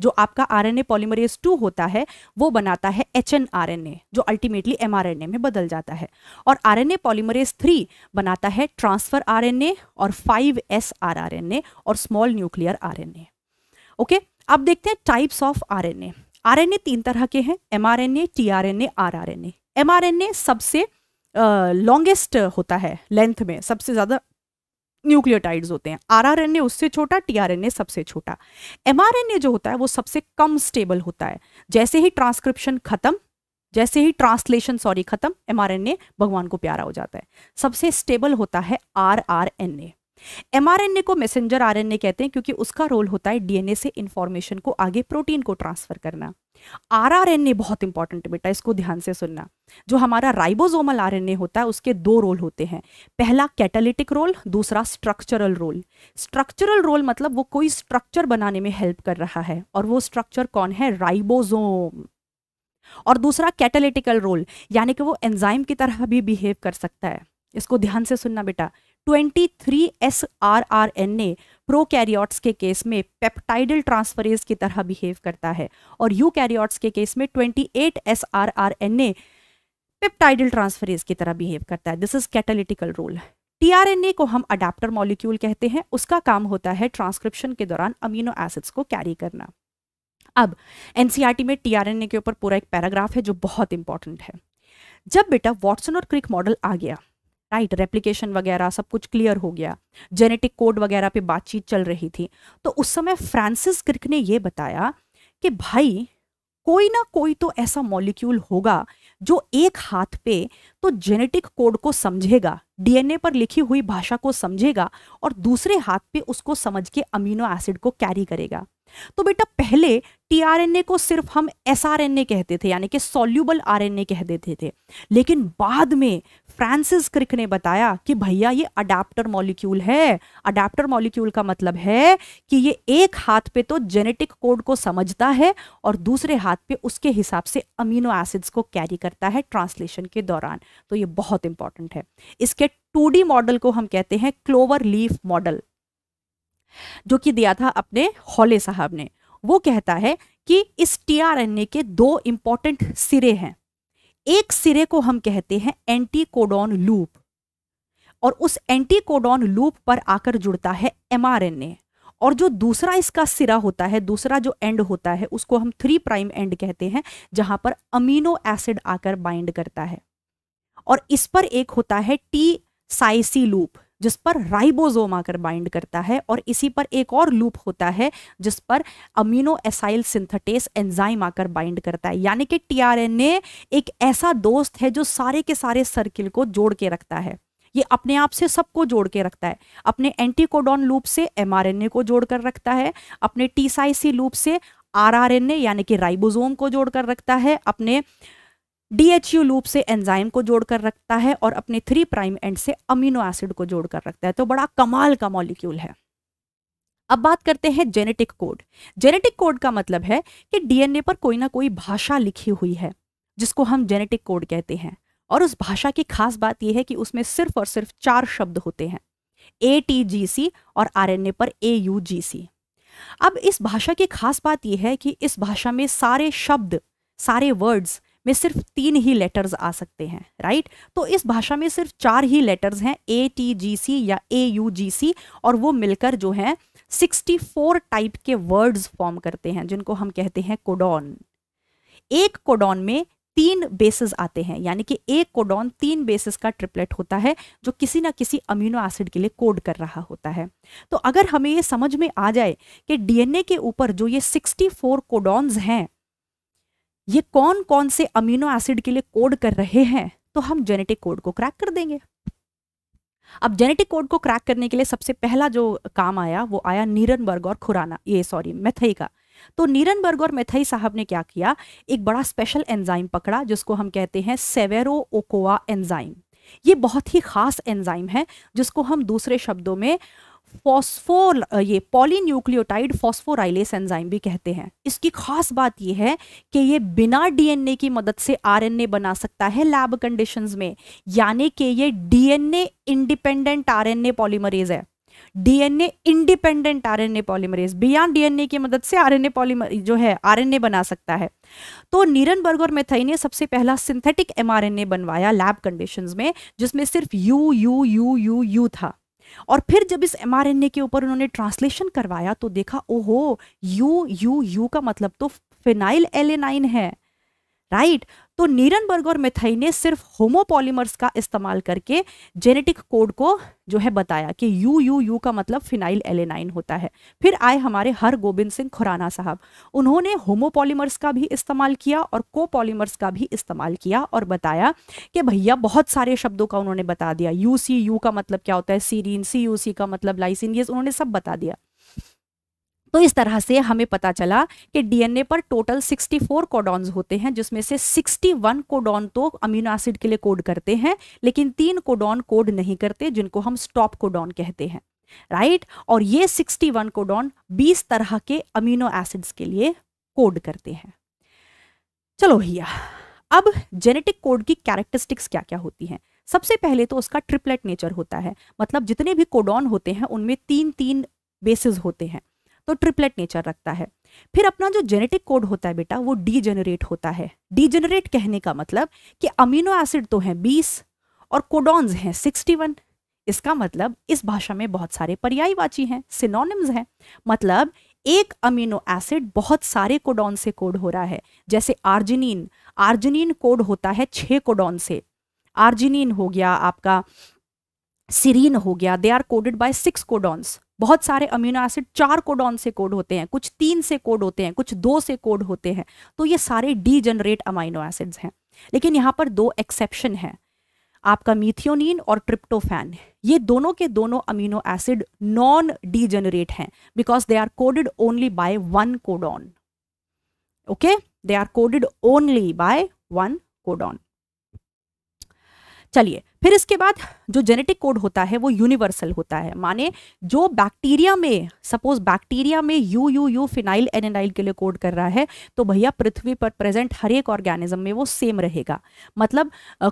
जो आपका आर एन पॉलीमरेज टू होता है वो बनाता है एच जो अल्टीमेटली एम में बदल जाता है और आर एन पॉलीमरेज थ्री बनाता है ट्रांसफर आर और फाइव एस और स्मॉल न्यूक्लियर आर ओके अब देखते हैं टाइप्स ऑफ आर आरएनए तीन तरह के हैं एमआरएनए टीआरएनए आरआरएनए एमआरएनए सबसे लॉन्गेस्ट uh, होता है लेंथ में सबसे ज़्यादा न्यूक्लियोटाइड्स होते हैं आरआरएनए उससे छोटा टीआरएनए सबसे छोटा एमआरएनए जो होता है वो सबसे कम स्टेबल होता है जैसे ही ट्रांसक्रिप्शन खत्म जैसे ही ट्रांसलेशन सॉरी खत्म एमआरएनए भगवान को प्यारा हो जाता है सबसे स्टेबल होता है आरआरएनए एमआरएनए को मैसेंजर आरएनए कहते हैं क्योंकि उसका रोल होता है डीएनए से इंफॉर्मेशन को आगे प्रोटीन को ट्रांसफर करना आरआरएनए ने बहुत इंपॉर्टेंट बेटा इसको ध्यान से सुनना जो हमारा राइबोसोमल आरएनए होता है उसके दो रोल होते हैं पहला कैटालिटिक रोल दूसरा स्ट्रक्चरल रोल स्ट्रक्चरल रोल मतलब वो कोई स्ट्रक्चर बनाने में हेल्प कर रहा है और वो स्ट्रक्चर कौन है राइबोसोम और दूसरा कैटालिटिकल रोल यानी कि वो एंजाइम की तरह भी बिहेव कर सकता है इसको ध्यान से सुनना बेटा 23 S R R N A prokaryotes के केस में पेप्टाइडल ट्रांसफरेज की तरह बिहेव करता है और यूकैरियोट्स के केस में 28 एसआरआरएनए पेप्टाइडल ट्रांसफरेज की तरह बिहेव करता है this is catalytical role tRNA को हम अडाप्टर मॉलिक्यूल कहते हैं उसका काम होता है ट्रांसक्रिप्शन के दौरान अमीनो एसिड्स को कैरी करना अब एनसीईआरटी e में टीआरएनए के ऊपर पूरा एक पैराग्राफ है जो बहुत इंपॉर्टेंट है जब बेटा वॉटसन और क्रिक मॉडल आ गया राइट रेप्लीकेशन वगैरह सब कुछ क्लियर हो गया जेनेटिक कोड वगैरह पे बातचीत चल रही थी तो उस समय फ्रांसिस क्रिक ने ये बताया कि भाई कोई ना कोई तो ऐसा मॉलिक्यूल होगा जो एक हाथ पे तो जेनेटिक कोड को समझेगा डीएनए पर लिखी हुई भाषा को समझेगा और दूसरे हाथ पे उसको समझ के अमीनो एसिड को कैरी करेगा तो बेटा पहले टीआरएनए को सिर्फ हम एसआरएनए कहते थे यानी कि सोल्यूबल आरएनए कह देते थे लेकिन बाद में फ्रांसिस क्रिक ने बताया कि भैया ये अडेप्टर मॉलिक्यूल है अडेप्टर मॉलिक्यूल का मतलब है कि ये एक हाथ पे तो जेनेटिक कोड को समझता है और दूसरे हाथ पे उसके हिसाब से अमीनो एसिड्स को कैरी करता है ट्रांसलेशन के दौरान तो ये बहुत इंपॉर्टेंट है इसके टू मॉडल को हम कहते हैं क्लोवर लीफ मॉडल जो कि दिया था अपने हॉले साहब ने वो कहता है कि इस टी के दो इंपॉर्टेंट सिरे हैं एक सिरे को हम कहते हैं एंटीकोडॉन लूप और उस एंटीकोडॉन लूप पर आकर जुड़ता है एमआरएनए और जो दूसरा इसका सिरा होता है दूसरा जो एंड होता है उसको हम थ्री प्राइम एंड कहते हैं जहां पर अमीनो एसिड आकर बाइंड करता है और इस पर एक होता है टी साइसी लूप जिस पर राइबोसोम आकर बाइंड करता है और इसी पर एक और लूप होता है जिस पर अमीनो एसाइल सिंथेटेस एंजाइम आकर बाइंड करता है यानी कि टीआरएनए एक ऐसा दोस्त है जो सारे के सारे सर्किल को जोड़ के रखता है ये अपने आप से सबको जोड़ के रखता है अपने एंटीकोडॉन लूप से एमआरएनए को जोड़ कर रखता है अपने टीसाइसी लूप से आरआरएनए यानी कि राइबोसोम को जोड़कर रखता है अपने डीएचयू लूप से एंजाइम को जोड़कर रखता है और अपने थ्री प्राइम एंड से अमीनो एसिड को जोड़कर रखता है तो बड़ा कमाल का मॉलिक्यूल है अब बात करते हैं जेनेटिक कोड जेनेटिक कोड का मतलब है कि डीएनए पर कोई ना कोई भाषा लिखी हुई है जिसको हम जेनेटिक कोड कहते हैं और उस भाषा की खास बात यह है कि उसमें सिर्फ और सिर्फ चार शब्द होते हैं ए टी जी सी और आर एन ए पर ए यू जी सी अब इस भाषा की खास बात यह है कि इस भाषा में सारे शब्द सारे वर्ड्स में सिर्फ तीन ही लेटर्स आ सकते हैं राइट तो इस भाषा में सिर्फ चार ही लेटर्स हैं ए टी जी सी या ए यू जी सी और वो मिलकर जो है 64 टाइप के वर्ड्स फॉर्म करते हैं जिनको हम कहते हैं कोडॉन एक कोडॉन में तीन बेसिस आते हैं यानी कि एक कोडॉन तीन बेसिस का ट्रिपलेट होता है जो किसी ना किसी अमीनो एसिड के लिए कोड कर रहा होता है तो अगर हमें ये समझ में आ जाए कि डीएनए के ऊपर जो ये 64 कोडॉन्स हैं ये कौन कौन से अमीनो एसिड के लिए कोड कर रहे हैं तो हम जेनेटिक कोड को क्रैक कर देंगे अब जेनेटिक कोड को क्रैक करने के लिए सबसे पहला जो काम आया वो आया बर्ग और खुराना ये सॉरी मेथई का तो बर्ग और मेथई साहब ने क्या किया एक बड़ा स्पेशल एंजाइम पकड़ा जिसको हम कहते हैं सेवेरो ओकोवा एंजाइम ये बहुत ही ख़ास एंजाइम है जिसको हम दूसरे शब्दों में फॉस्फोर ये पॉलीन्यूक्लियोटाइड फॉस्फोराइलेस एंजाइम भी कहते हैं इसकी खास बात यह है कि ये बिना डीएनए की मदद से आरएनए बना सकता है लैब कंडीशंस में यानी कि ये डीएनए इंडिपेंडेंट आरएनए पॉलीमरेज है DNA independent RNA polymerase beyond DNA की मदद से आरएनए पॉलीमर जो है आरएनए बना सकता है तो नीरन बर्गर मेथई ने सबसे पहला सिंथेटिक एमआरएनए बनवाया लैब कंडीशंस में जिसमें सिर्फ U U U U U था और फिर जब इस एमआरएनए के ऊपर उन्होंने ट्रांसलेशन करवाया तो देखा ओहो यू यू यू का मतलब तो फिनाइल एलेनाइन है राइट right? तो नीरनबर्ग और मेथई ने सिर्फ होमोपॉलीमर्स का इस्तेमाल करके जेनेटिक कोड को जो है बताया कि यू यू यू का मतलब फिनाइल एलेनाइन होता है फिर आए हमारे हर गोविंद सिंह खुराना साहब उन्होंने होमोपॉलीमर्स का भी इस्तेमाल किया और कोपॉलीमर्स का भी इस्तेमाल किया और बताया कि भैया बहुत सारे शब्दों का उन्होंने बता दिया यू सी यू का मतलब क्या होता है सीरीन सी यू सी का मतलब लाइसिन ये उन्होंने सब बता दिया तो इस तरह से हमें पता चला कि डीएनए पर टोटल 64 कोडॉन्स होते हैं जिसमें से 61 कोडॉन तो अमीनो एसिड के लिए कोड करते हैं लेकिन तीन कोडॉन कोड नहीं करते जिनको हम स्टॉप कोडॉन कहते हैं राइट और ये 61 कोडॉन 20 तरह के अमीनो एसिड्स के लिए कोड करते हैं चलो भैया अब जेनेटिक कोड की कैरेक्टरिस्टिक्स क्या क्या होती हैं सबसे पहले तो उसका ट्रिपलेट नेचर होता है मतलब जितने भी कोडॉन होते हैं उनमें तीन तीन बेसिस होते हैं तो ट्रिपलेट नेचर रखता है फिर अपना जो जेनेटिक कोड होता है बेटा वो डीजेनरेट होता है डीजेनरेट कहने का मतलब कि अमीनो एसिड तो हैं बीस और कोडॉन्स हैं सिक्सटी इसका मतलब इस भाषा में बहुत सारे पर्यायवाची हैं सिनोनिम्स हैं मतलब एक अमीनो एसिड बहुत सारे कोडॉन से कोड हो रहा है जैसे आर्जिनिन आर्जिनिन कोड होता है छः कोडॉन से आर्जिनिन हो गया आपका सीरीन हो गया they are coded by six codons बहुत सारे अम्यूनो एसिड चार कोडॉन से कोड होते हैं कुछ तीन से कोड होते हैं कुछ दो से कोड होते हैं तो ये सारे डी जनरेट अमाइनो एसिड्स हैं लेकिन यहाँ पर दो एक्सेप्शन हैं आपका मीथियोनिन और ट्रिप्टोफैन ये दोनों के दोनों amino acid non degenerate हैं because they are coded only by one codon okay they are coded only by one codon चलिए फिर इसके बाद जो जेनेटिक कोड होता है वो यूनिवर्सल होता है माने जो बैक्टीरिया में सपोज बैक्टीरिया में यू यू यू फिनाइल एनेनाइल के लिए कोड कर रहा है तो भैया पृथ्वी पर प्रेजेंट हर एक ऑर्गेनिज्म में वो सेम रहेगा मतलब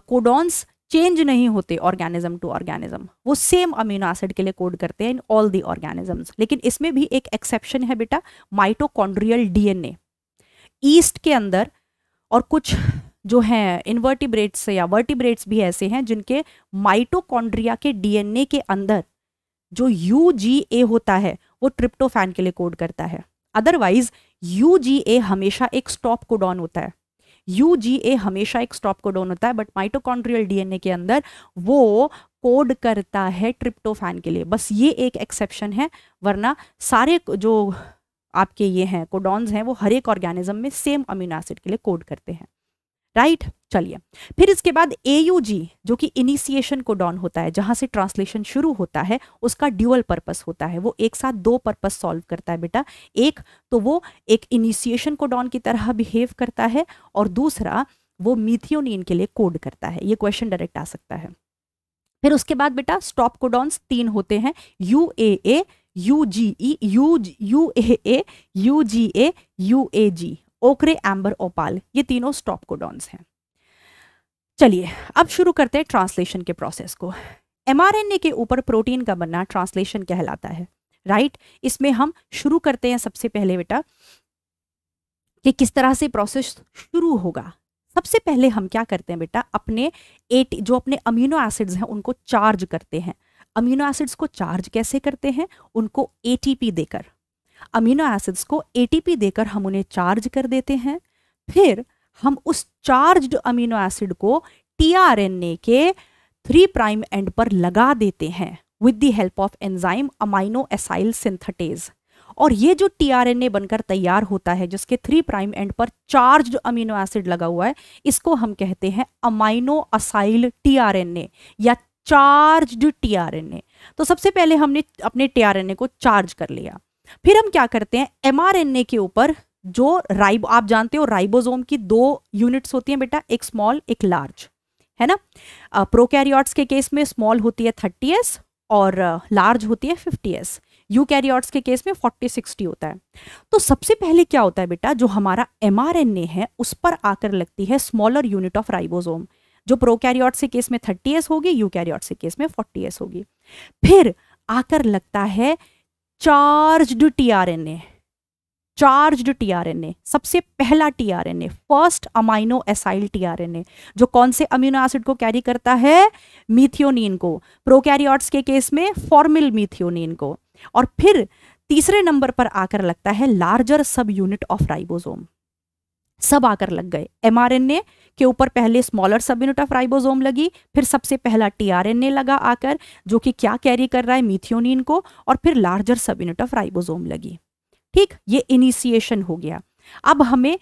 कोडॉन्स चेंज नहीं होते ऑर्गेनिज्म टू ऑर्गेनिज्म वो सेम अमीनो एसिड के लिए कोड करते हैं इन ऑल दी ऑर्गेनिजम्स लेकिन इसमें भी एक एक्सेप्शन है बेटा माइटोकॉन्ड्रियल डीएनए ईस्ट के अंदर और कुछ जो हैं इनवर्टिब्रेट्स या वर्टिब्रेट्स भी ऐसे हैं जिनके माइटोकॉन्ड्रिया के डीएनए के अंदर जो यू होता है वो ट्रिप्टोफैन के लिए कोड करता है अदरवाइज यू हमेशा एक स्टॉप कोडॉन होता है यू हमेशा एक स्टॉप कोडॉन होता है बट माइटोकॉन्ड्रियल डीएनए के अंदर वो कोड करता है ट्रिप्टोफैन के लिए बस ये एक एक्सेप्शन है वरना सारे जो आपके ये हैं कोडॉन्स हैं वो हर एक ऑर्गेनिज्म में सेम अमीनो एसिड के लिए कोड करते हैं राइट चलिए फिर इसके बाद जी जो कि इनिशिएशन को डॉन होता है जहां से ट्रांसलेशन शुरू होता है उसका ड्यूअल पर्पस होता है वो एक साथ दो पर्पस सॉल्व करता है बेटा एक तो वो एक इनिशिएशन को डॉन की तरह बिहेव करता है और दूसरा वो मिथियोनिन के लिए कोड करता है ये क्वेश्चन डायरेक्ट आ सकता है फिर उसके बाद बेटा स्टॉप कोडॉन्स तीन होते हैं U A A U G E U U A A U G A U A G ochre amber ओपाल ये तीनों स्टॉप कोडॉन्स हैं चलिए अब शुरू करते हैं ट्रांसलेशन के प्रोसेस को एमआरएनए के ऊपर प्रोटीन का बनना ट्रांसलेशन कहलाता है राइट इसमें हम शुरू करते हैं सबसे पहले बेटा कि किस तरह से प्रोसेस शुरू होगा सबसे पहले हम क्या करते हैं बेटा अपने एट जो अपने अमीनो एसिड्स हैं उनको चार्ज करते हैं अमीनो एसिड्स को चार्ज कैसे करते हैं उनको एटीपी देकर अमीनो एसिड्स को एटीपी देकर हम उन्हें चार्ज कर देते हैं फिर हम उस चार्ज्ड अमीनो एसिड को टीआरएनए के थ्री प्राइम एंड पर लगा देते हैं with the help of enzyme amino acyl synthetase और ये जो टीआरएनए बनकर तैयार होता है जिसके थ्री प्राइम एंड पर चार्ज अमीनो एसिड लगा हुआ है इसको हम कहते हैं अमाइनो असाइल टीआरएनए या चार्ज्ड टीआरएनए तो सबसे पहले हमने अपने टीआरएनए को चार्ज कर लिया फिर हम क्या करते हैं एमआरएनए के ऊपर जो राइबो आप जानते हो राइबोसोम की दो यूनिट्स होती हैं बेटा एक स्मॉल एक लार्ज है ना प्रोकैरियोट्स के केस में स्मॉल होती है थर्टी एस और लार्ज होती है फिफ्टी एस यूकैरियोट्स के केस में फोर्टी सिक्सटी होता है तो सबसे पहले क्या होता है बेटा जो हमारा एम है उस पर आकर लगती है स्मॉलर यूनिट ऑफ राइबोसोम जो प्रोकैरियोट्स के केस में थर्टी एस होगी यूकैरियोट्स के केस में फोर्टी एस होगी फिर आकर लगता है चार्ज्ड टीआरएनए चार्ज्ड टीआरएनए सबसे पहला tRNA first amino acyl tRNA जो कौन से अमीनो एसिड को कैरी करता है मीथियोनिन को प्रोकैरियोट्स के केस में फॉर्मिल मीथियोनिन को और फिर तीसरे नंबर पर आकर लगता है लार्जर सब यूनिट ऑफ राइबोसोम सब आकर लग गए एमआरएनए के ऊपर पहले स्मॉलर सब यूनिट ऑफ राइबोसोम लगी फिर सबसे पहला टीआरएनए लगा आकर जो कि क्या कैरी कर रहा है मीथियोनिन को और फिर लार्जर सब यूनिट ऑफ राइबोसोम लगी ठीक ये इनिशिएशन हो गया अब हमें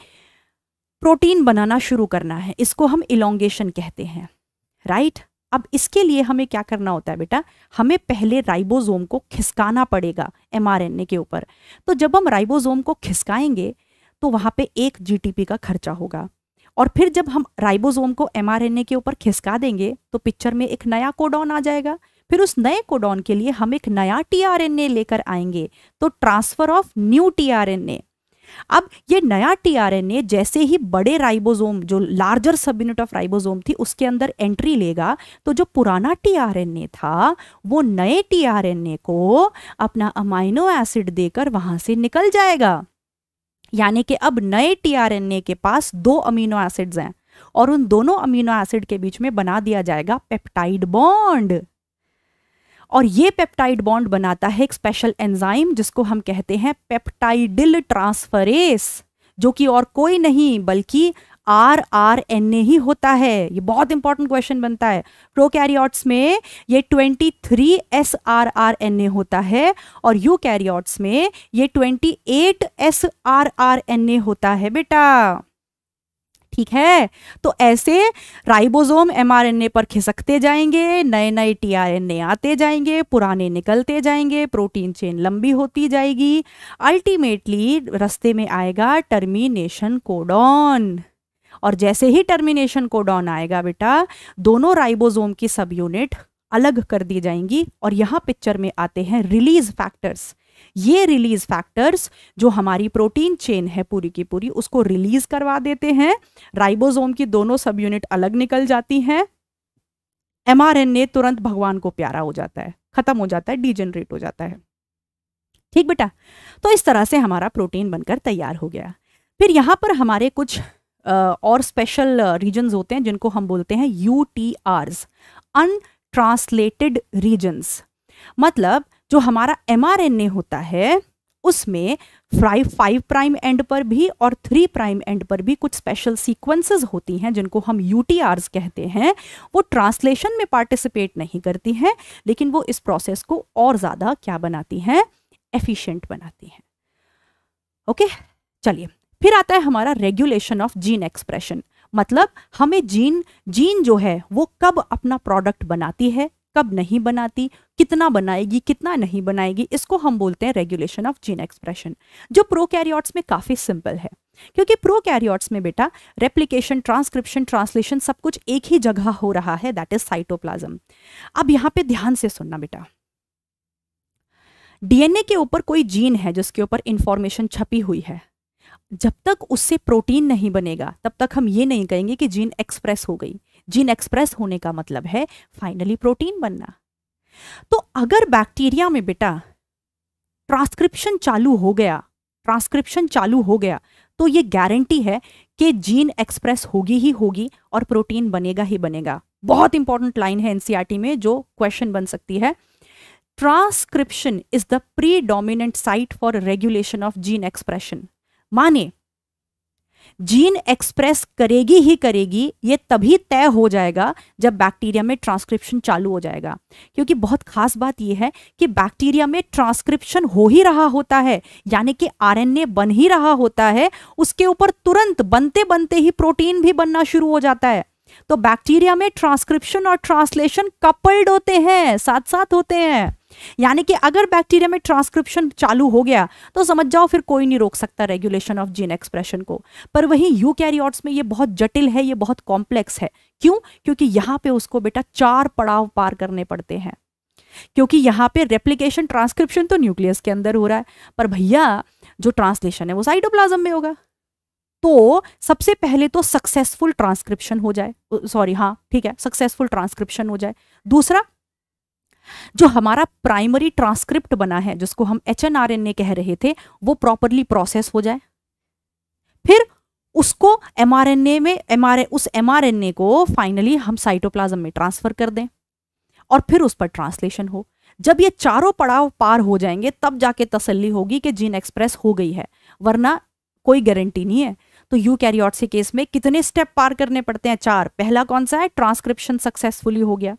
प्रोटीन बनाना शुरू करना है इसको हम इलोंगेशन कहते हैं राइट अब इसके लिए हमें क्या करना होता है बेटा हमें पहले राइबोसोम को खिसकाना पड़ेगा एमआरएनए के ऊपर तो जब हम राइबोसोम को खिसकाएंगे तो वहाँ पे एक जीटीपी का खर्चा होगा और फिर जब हम राइबोसोम को एमआरएनए के ऊपर खिसका देंगे तो पिक्चर में एक नया कोडॉन आ जाएगा फिर उस नए कोडॉन के लिए हम एक नया टीआरएनए लेकर आएंगे तो ट्रांसफर ऑफ न्यू टीआरएनए अब ये नया टीआरएनए जैसे ही बड़े राइबोसोम जो लार्जर सब यूनिट ऑफ राइबोसोम थी उसके अंदर एंट्री लेगा तो जो पुराना टीआरएनए था वो नए टीआरएनए को अपना अमाइनो एसिड देकर वहां से निकल जाएगा यानी कि अब नए टीआरएनए के पास दो अमीनो एसिड्स हैं और उन दोनों अमीनो एसिड के बीच में बना दिया जाएगा पेप्टाइड बॉन्ड और ये पेप्टाइड बॉन्ड बनाता है एक स्पेशल एंजाइम जिसको हम कहते हैं पेप्टाइडिल ट्रांसफरेस जो कि और कोई नहीं बल्कि आर आर एन ए ही होता है ये बहुत इंपॉर्टेंट क्वेश्चन बनता है प्रोकैरियोट्स में ये 23 S R R N A होता है और यू कैरियॉट्स में ये 28 S R R N A होता है बेटा ठीक है तो ऐसे राइबोसोम एमआरएनए पर खिसकते जाएंगे नए नए टीआरएनए आते जाएंगे पुराने निकलते जाएंगे प्रोटीन चेन लंबी होती जाएगी अल्टीमेटली रास्ते में आएगा टर्मिनेशन कोडॉन और जैसे ही टर्मिनेशन कोडॉन आएगा बेटा दोनों राइबोसोम की सब यूनिट अलग कर दी जाएंगी और यहाँ पिक्चर में आते हैं रिलीज फैक्टर्स ये रिलीज फैक्टर्स जो हमारी प्रोटीन चेन है पूरी की पूरी उसको रिलीज करवा देते हैं राइबोसोम की दोनों सब यूनिट अलग निकल जाती हैं एमआरएनए तुरंत भगवान को प्यारा हो जाता है खत्म हो जाता है डिजेनरेट हो जाता है ठीक बेटा तो इस तरह से हमारा प्रोटीन बनकर तैयार हो गया फिर यहां पर हमारे कुछ और स्पेशल रीजन्स होते हैं जिनको हम बोलते हैं U T Rs untranslated regions मतलब जो हमारा एम आर एन ए होता है उसमें फ्राइव फाइव प्राइम एंड पर भी और थ्री प्राइम एंड पर भी कुछ स्पेशल सीक्वेंसेस होती हैं जिनको हम यू टी कहते हैं वो ट्रांसलेशन में पार्टिसिपेट नहीं करती हैं लेकिन वो इस प्रोसेस को और ज़्यादा क्या बनाती हैं एफिशिएंट बनाती हैं ओके चलिए फिर आता है हमारा रेगुलेशन ऑफ जीन एक्सप्रेशन मतलब हमें जीन जीन जो है वो कब अपना प्रोडक्ट बनाती है कब नहीं बनाती कितना बनाएगी कितना नहीं बनाएगी इसको हम बोलते हैं रेगुलेशन ऑफ जीन एक्सप्रेशन जो प्रोकैरियोट्स में काफ़ी सिंपल है क्योंकि प्रोकैरियोट्स में बेटा रेप्लिकेशन ट्रांसक्रिप्शन ट्रांसलेशन सब कुछ एक ही जगह हो रहा है दैट इज साइटोप्लाज्म अब यहाँ पे ध्यान से सुनना बेटा डीएनए के ऊपर कोई जीन है जिसके ऊपर इंफॉर्मेशन छपी हुई है जब तक उससे प्रोटीन नहीं बनेगा तब तक हम ये नहीं कहेंगे कि जीन एक्सप्रेस हो गई जीन एक्सप्रेस होने का मतलब है फाइनली प्रोटीन बनना तो अगर बैक्टीरिया में बेटा ट्रांसक्रिप्शन चालू हो गया ट्रांसक्रिप्शन चालू हो गया तो ये गारंटी है कि जीन एक्सप्रेस होगी ही होगी और प्रोटीन बनेगा ही बनेगा बहुत इंपॉर्टेंट लाइन है एनसीआरटी में जो क्वेश्चन बन सकती है transcription is the predominant site for regulation of gene expression माने जीन एक्सप्रेस करेगी ही करेगी ये तभी तय हो जाएगा जब बैक्टीरिया में ट्रांसक्रिप्शन चालू हो जाएगा क्योंकि बहुत खास बात यह है कि बैक्टीरिया में ट्रांसक्रिप्शन हो ही रहा होता है यानी कि आरएनए बन ही रहा होता है उसके ऊपर तुरंत बनते बनते ही प्रोटीन भी बनना शुरू हो जाता है तो बैक्टीरिया में ट्रांसक्रिप्शन और ट्रांसलेशन कपल्ड होते हैं साथ साथ होते हैं यानी कि अगर बैक्टीरिया में ट्रांसक्रिप्शन चालू हो गया तो समझ जाओ फिर कोई नहीं रोक सकता रेगुलेशन ऑफ जीन एक्सप्रेशन को पर वहीं यू में ये बहुत जटिल है ये बहुत कॉम्प्लेक्स है क्यों क्योंकि यहाँ पे उसको बेटा चार पड़ाव पार करने पड़ते हैं क्योंकि यहाँ पे रेप्लीकेशन ट्रांसक्रिप्शन तो न्यूक्लियस के अंदर हो रहा है पर भैया जो ट्रांसलेशन है वो साइटोप्लाज्म में होगा तो सबसे पहले तो सक्सेसफुल ट्रांसक्रिप्शन हो जाए सॉरी हाँ ठीक है सक्सेसफुल ट्रांसक्रिप्शन हो जाए दूसरा जो हमारा प्राइमरी ट्रांसक्रिप्ट बना है जिसको हम एच कह रहे थे वो प्रॉपरली प्रोसेस हो जाए फिर उसको एम में एम उस एम को फाइनली हम साइटोप्लाज्म में ट्रांसफर कर दें और फिर उस पर ट्रांसलेशन हो जब ये चारों पड़ाव पार हो जाएंगे तब जाके तसल्ली होगी कि जीन एक्सप्रेस हो गई है वरना कोई गारंटी नहीं है तो यू कैरियोट्स के केस में कितने स्टेप पार करने पड़ते हैं चार पहला कौन सा है ट्रांसक्रिप्शन सक्सेसफुली हो गया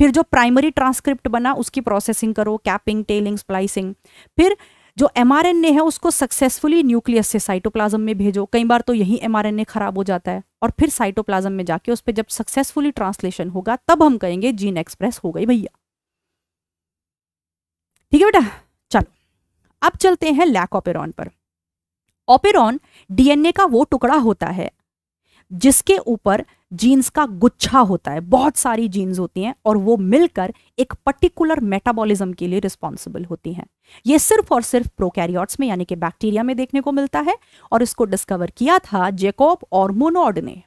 फिर जो प्राइमरी ट्रांसक्रिप्ट बना उसकी प्रोसेसिंग करो कैपिंग टेलिंग स्प्लाइसिंग फिर जो एम है उसको सक्सेसफुली न्यूक्लियस से साइटोप्लाज्म में भेजो कई बार तो यही एम खराब हो जाता है और फिर साइटोप्लाज्म में जाके उस पर जब सक्सेसफुली ट्रांसलेशन होगा तब हम कहेंगे जीन एक्सप्रेस हो गई भैया ठीक है बेटा चलो अब चलते हैं लैक ऑपेरॉन पर ऑपेरॉन डीएनए का वो टुकड़ा होता है जिसके ऊपर जीन्स का गुच्छा होता है बहुत सारी जीन्स होती हैं और वो मिलकर एक पर्टिकुलर मेटाबॉलिज्म के लिए रिस्पॉन्सिबल होती हैं ये सिर्फ और सिर्फ प्रोकैरियोट्स में यानी कि बैक्टीरिया में देखने को मिलता है और इसको डिस्कवर किया था जेकोब और मोनोड ने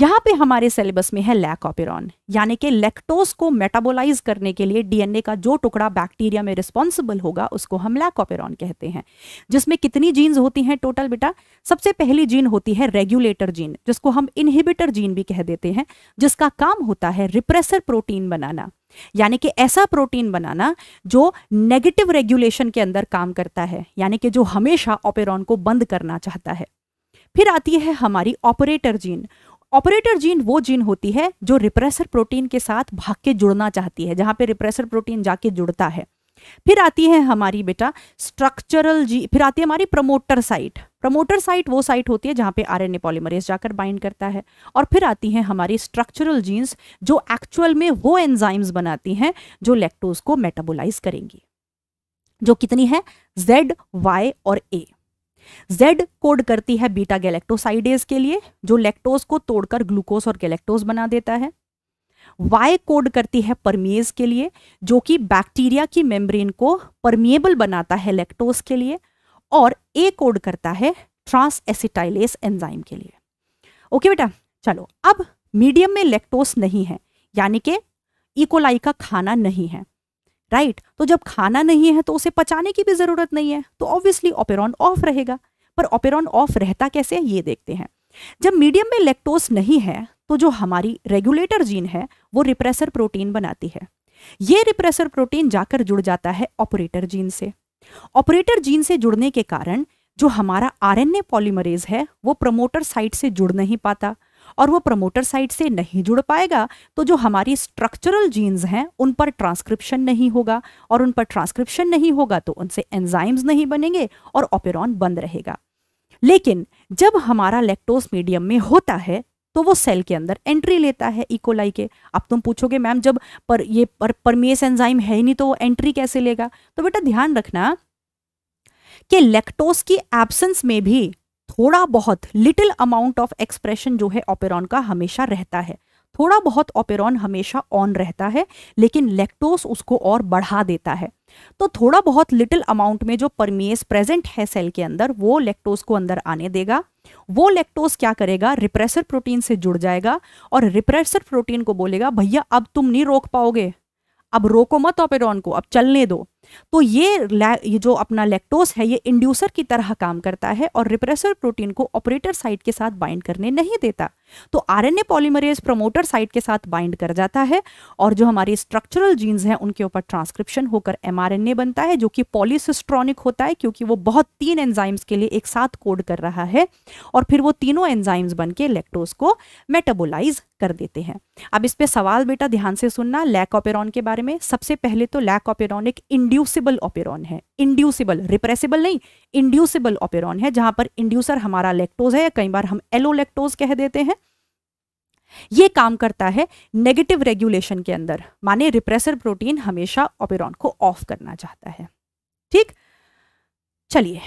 यहाँ पे हमारे सिलेबस में है लैकॉपिरॉन यानी कि लेक्टोज को मेटाबोलाइज करने के लिए डीएनए का जो टुकड़ा बैक्टीरिया में रिस्पॉन्सिबल होगा उसको हम लैकॉपिरॉन कहते हैं जिसमें कितनी जीन्स होती हैं टोटल बेटा सबसे पहली जीन होती है रेगुलेटर जीन जिसको हम इनहिबिटर जीन भी कह देते हैं जिसका काम होता है रिप्रेसर प्रोटीन बनाना यानी कि ऐसा प्रोटीन बनाना जो नेगेटिव रेगुलेशन के अंदर काम करता है यानी कि जो हमेशा ऑपेरॉन को बंद करना चाहता है फिर आती है हमारी ऑपरेटर जीन ऑपरेटर जीन वो जीन होती है जो रिप्रेसर प्रोटीन के साथ भाग के जुड़ना चाहती है जहाँ पे रिप्रेसर प्रोटीन जाके जुड़ता है फिर आती है हमारी बेटा स्ट्रक्चरल जी फिर आती है हमारी प्रमोटर साइट प्रमोटर साइट वो साइट होती है जहाँ पे आरएनए पॉलीमरेज जाकर बाइंड करता है और फिर आती है हमारी स्ट्रक्चरल जीन्स जो एक्चुअल में वो एंजाइम्स बनाती हैं जो लेक्टोज को मेटाबोलाइज करेंगी जो कितनी है जेड वाई और ए जेड कोड करती है बीटा गैलेक्टोसाइडेज के लिए जो लेक्टोज को तोड़कर ग्लूकोज और गैलेक्टोज बना देता है वाई कोड करती है परमेज के लिए जो कि बैक्टीरिया की मेम्ब्रेन को परमिएबल बनाता है लेक्टोज के लिए और ए कोड करता है ट्रांस एसिटाइलेस एंजाइम के लिए ओके बेटा चलो अब मीडियम में लेक्टोस नहीं है यानी कि इकोलाई e का खाना नहीं है राइट right? तो जब खाना नहीं है तो उसे पचाने की भी ज़रूरत नहीं है तो ऑब्वियसली ऑपेरॉन ऑफ रहेगा पर ऑपेरॉन ऑफ रहता कैसे है ये देखते हैं जब मीडियम में लेक्टोस नहीं है तो जो हमारी रेगुलेटर जीन है वो रिप्रेसर प्रोटीन बनाती है ये रिप्रेसर प्रोटीन जाकर जुड़ जाता है ऑपरेटर जीन से ऑपरेटर जीन से जुड़ने के कारण जो हमारा आरएनए पॉलीमरेज है वो प्रमोटर साइट से जुड़ नहीं पाता और वो प्रमोटर साइट से नहीं जुड़ पाएगा तो जो हमारी स्ट्रक्चरल जीन्स हैं उन पर ट्रांसक्रिप्शन नहीं होगा और उन पर ट्रांसक्रिप्शन नहीं होगा तो उनसे एंजाइम्स नहीं बनेंगे और ऑपेरॉन बंद रहेगा लेकिन जब हमारा लेक्टोस मीडियम में होता है तो वो सेल के अंदर एंट्री लेता है इकोलाई e. के अब तुम पूछोगे मैम जब पर ये पर परमेस एंजाइम है ही नहीं तो वो एंट्री कैसे लेगा तो बेटा ध्यान रखना कि लेक्टोस की एब्सेंस में भी थोड़ा बहुत लिटिल अमाउंट ऑफ एक्सप्रेशन जो है ऑपेरॉन का हमेशा रहता है थोड़ा बहुत ओपेरॉन हमेशा ऑन रहता है लेकिन लेक्टोस उसको और बढ़ा देता है तो थोड़ा बहुत लिटिल अमाउंट में जो परमिएस प्रेजेंट है सेल के अंदर वो लेक्टोस को अंदर आने देगा वो लेक्टोस क्या करेगा रिप्रेसर प्रोटीन से जुड़ जाएगा और रिप्रेसर प्रोटीन को बोलेगा भैया अब तुम नहीं रोक पाओगे अब रोको मत ऑपेरॉन को अब चलने दो तो ये ये जो अपना लेक्टोस है ये इंड्यूसर की तरह काम करता है और रिप्रेसर प्रोटीन को ऑपरेटर साइट के साथ बाइंड करने नहीं देता तो आरएनए पॉलीमरेज प्रमोटर साइट के साथ बाइंड कर जाता है और जो हमारी स्ट्रक्चरल जीन्स हैं उनके ऊपर ट्रांसक्रिप्शन होकर एमआरएनए बनता है जो कि पॉलीसिस्ट्रॉनिक होता है क्योंकि वो बहुत तीन एंजाइम्स के लिए एक साथ कोड कर रहा है और फिर वो तीनों एंजाइम्स बन के लेक्टोज को मेटाबोलाइज कर देते हैं अब इस पर सवाल बेटा ध्यान से सुनना लैक ऑपेरॉन के बारे में सबसे पहले तो लैक ऑपेरॉन एक इंड्यूसिबल ऑपेरॉन है इंड्यूसिबल रिप्रेसिबल नहीं इंड्यूसिबल ऑपेरॉन है जहां पर इंड्यूसर हमारा लेक्टोज है या कई बार हम एलो लेक्टोज कह देते हैं ये काम करता है नेगेटिव रेगुलेशन के अंदर माने रिप्रेसर प्रोटीन हमेशा ओपेरॉन को ऑफ करना चाहता है ठीक चलिए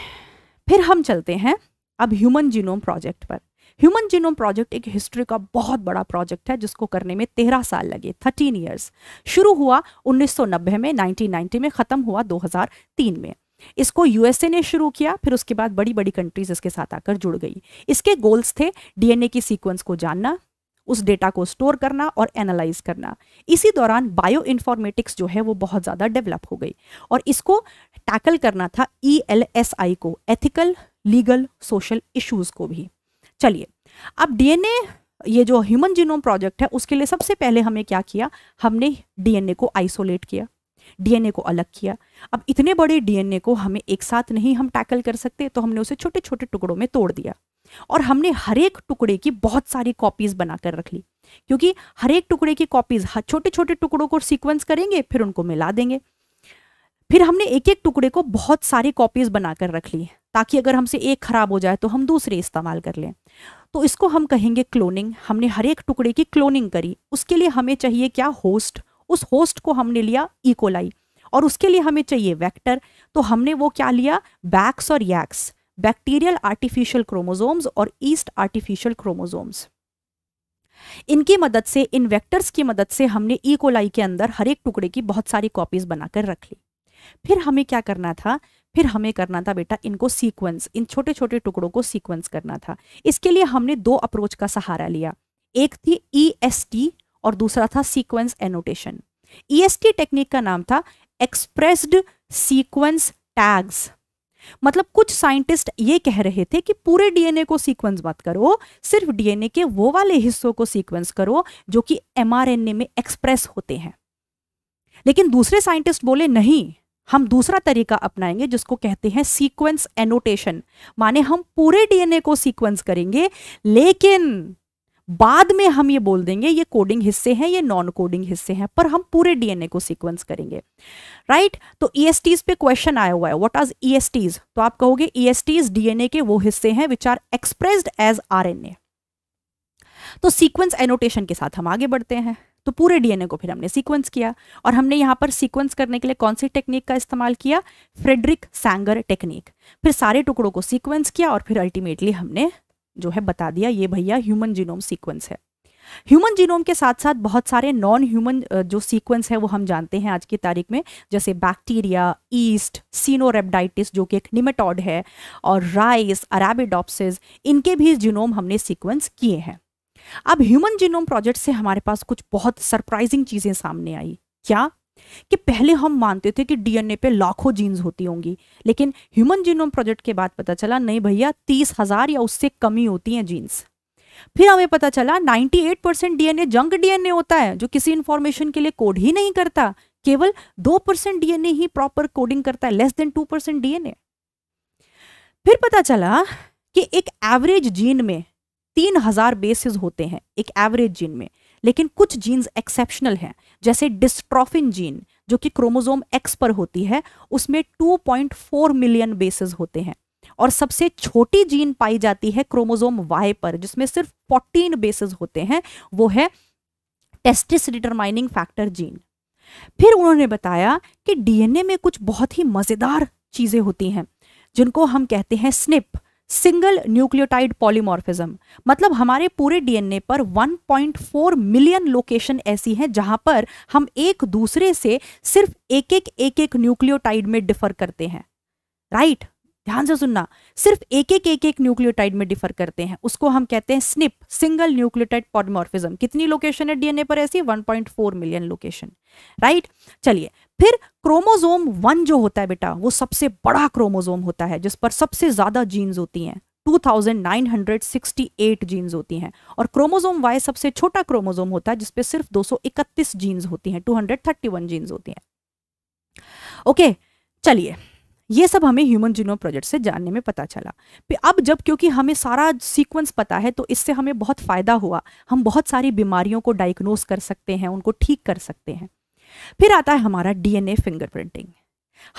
फिर हम चलते हैं अब ह्यूमन जीनोम प्रोजेक्ट पर ह्यूमन जीनोम प्रोजेक्ट एक हिस्ट्री का बहुत बड़ा प्रोजेक्ट है जिसको करने में तेरह साल लगे थर्टीन ईयर्स शुरू हुआ 1990 में 1990 में ख़त्म हुआ 2003 में इसको यूएसए ने शुरू किया फिर उसके बाद बड़ी बड़ी कंट्रीज इसके साथ आकर जुड़ गई इसके गोल्स थे डीएनए की सीक्वेंस को जानना उस डेटा को स्टोर करना और एनालाइज करना इसी दौरान बायो इन्फॉर्मेटिक्स जो है वो बहुत ज़्यादा डेवलप हो गई और इसको टैकल करना था ई एल एस आई को एथिकल लीगल सोशल इश्यूज़ को भी चलिए अब डीएनए ये जो ह्यूमन जीनोम प्रोजेक्ट है उसके लिए सबसे पहले हमें क्या किया हमने डीएनए को आइसोलेट किया डीएनए को अलग किया अब इतने बड़े डीएनए को हमें एक साथ नहीं हम टैकल कर सकते तो हमने उसे छोटे छोटे टुकड़ों में तोड़ दिया और हमने हर एक टुकड़े की बहुत सारी कॉपीज़ बना कर रख ली क्योंकि हर एक टुकड़े की कॉपीज़ छोटे छोटे टुकड़ों को सीक्वेंस करेंगे फिर उनको मिला देंगे फिर हमने एक एक टुकड़े को बहुत सारी कॉपीज़ बना कर रख ली ताकि अगर हमसे एक ख़राब हो जाए तो हम दूसरे इस्तेमाल कर लें तो इसको हम कहेंगे क्लोनिंग हमने हर एक टुकड़े की क्लोनिंग करी उसके लिए हमें चाहिए क्या होस्ट उस होस्ट को हमने लिया इकोलाई और उसके लिए हमें चाहिए वेक्टर तो हमने वो क्या लिया बैक्स और यैक्स बैक्टीरियल आर्टिफिशियल क्रोमोसोम्स और ईस्ट आर्टिफिशियल क्रोमोसोम्स इनकी मदद से इन वेक्टर्स की मदद से हमने ई e. कोलाई के अंदर हर एक टुकड़े की बहुत सारी कॉपीज बनाकर रख ली फिर हमें क्या करना था फिर हमें करना था बेटा इनको सीक्वेंस इन छोटे छोटे टुकड़ों को सीक्वेंस करना था इसके लिए हमने दो अप्रोच का सहारा लिया एक थी ई एस टी और दूसरा था sequence annotation E S T technique का नाम था एक्सप्रेस्ड सीक्वेंस टैग्स मतलब कुछ साइंटिस्ट ये कह रहे थे कि पूरे डीएनए को सीक्वेंस मत करो सिर्फ डीएनए के वो वाले हिस्सों को सीक्वेंस करो जो कि एमआरएनए में एक्सप्रेस होते हैं लेकिन दूसरे साइंटिस्ट बोले नहीं हम दूसरा तरीका अपनाएंगे जिसको कहते हैं सीक्वेंस एनोटेशन माने हम पूरे डीएनए को सीक्वेंस करेंगे लेकिन बाद में हम ये बोल देंगे ये कोडिंग हिस्से हैं ये नॉन कोडिंग हिस्से हैं पर हम पूरे डीएनए को सीक्वेंस करेंगे राइट right? तो ईएसटीज e पे क्वेश्चन आया हुआ है व्हाट आज ईएसटीज तो आप कहोगे ईएसटीज e डीएनए के वो हिस्से हैं which are expressed as RNA तो सीक्वेंस एनोटेशन के साथ हम आगे बढ़ते हैं तो पूरे डीएनए को फिर हमने सीक्वेंस किया और हमने यहां पर सीक्वेंस करने के लिए कौन सी टेक्निक का इस्तेमाल किया फ्रेडरिक सैंगर टेक्निक फिर सारे टुकड़ों को सीक्वेंस किया और फिर अल्टीमेटली हमने जो है बता दिया ये भैया ह्यूमन जीनोम सीक्वेंस है ह्यूमन जीनोम के साथ साथ बहुत सारे नॉन ह्यूमन जो सीक्वेंस है वो हम जानते हैं आज की तारीख में जैसे बैक्टीरिया ईस्ट सीनोरेबडाइटिस जो कि एक निमेटॉड है और राइस अराबिडॉप्सिस इनके भी जीनोम हमने सीक्वेंस किए हैं अब ह्यूमन जीनोम प्रोजेक्ट से हमारे पास कुछ बहुत सरप्राइजिंग चीज़ें सामने आई क्या कि पहले हम मानते थे कि डीएनए पे लाखों जीन्स होती होंगी लेकिन ह्यूमन जीनोम प्रोजेक्ट के बाद पता चला नहीं भैया तीस हजार या उससे कमी होती हैं जीन्स फिर हमें पता चला 98 परसेंट डीएनए जंक डीएनए होता है जो किसी इंफॉर्मेशन के लिए कोड ही नहीं करता केवल दो परसेंट डीएनए ही प्रॉपर कोडिंग करता है लेस देन टू डीएनए फिर पता चला कि एक एवरेज जीन में तीन हजार बेसिस होते हैं एक एवरेज जीन में लेकिन कुछ जीन्स एक्सेप्शनल हैं जैसे डिस्ट्रॉफिन जीन जो कि क्रोमोजोम एक्स पर होती है उसमें 2.4 मिलियन बेसिस होते हैं और सबसे छोटी जीन पाई जाती है क्रोमोजोम वाई पर जिसमें सिर्फ 14 बेसिस होते हैं वो है टेस्टिस डिटरमाइनिंग फैक्टर जीन फिर उन्होंने बताया कि डीएनए में कुछ बहुत ही मज़ेदार चीज़ें होती हैं जिनको हम कहते हैं स्निप सिंगल न्यूक्लियोटाइड पॉलीमॉर्फिज्म मतलब हमारे पूरे डीएनए पर 1.4 मिलियन लोकेशन ऐसी हैं जहां पर हम एक दूसरे से सिर्फ एक एक एक एक न्यूक्लियोटाइड में डिफर करते हैं राइट ध्यान से सुनना सिर्फ एक एक एक एक न्यूक्लियोटाइड में डिफर करते हैं उसको हम कहते हैं स्निप सिंगल न्यूक्लियोटाइड पॉलीमॉर्फिज्म कितनी लोकेशन है डीएनए पर ऐसी 1.4 मिलियन लोकेशन राइट चलिए फिर क्रोमोजोम वन जो होता है बेटा वो सबसे बड़ा क्रोमोजोम होता है जिस पर सबसे ज्यादा जीन्स होती हैं 2968 जीन्स होती हैं और क्रोमोजोम वाई सबसे छोटा क्रोमोजोम होता है जिसपे सिर्फ 231 जीन्स होती हैं 231 जीन्स होती हैं ओके चलिए ये सब हमें ह्यूमन जीनोम प्रोजेक्ट से जानने में पता चला अब जब क्योंकि हमें सारा सीक्वेंस पता है तो इससे हमें बहुत फ़ायदा हुआ हम बहुत सारी बीमारियों को डायग्नोज कर सकते हैं उनको ठीक कर सकते हैं फिर आता है हमारा डीएनए फिंगरप्रिंटिंग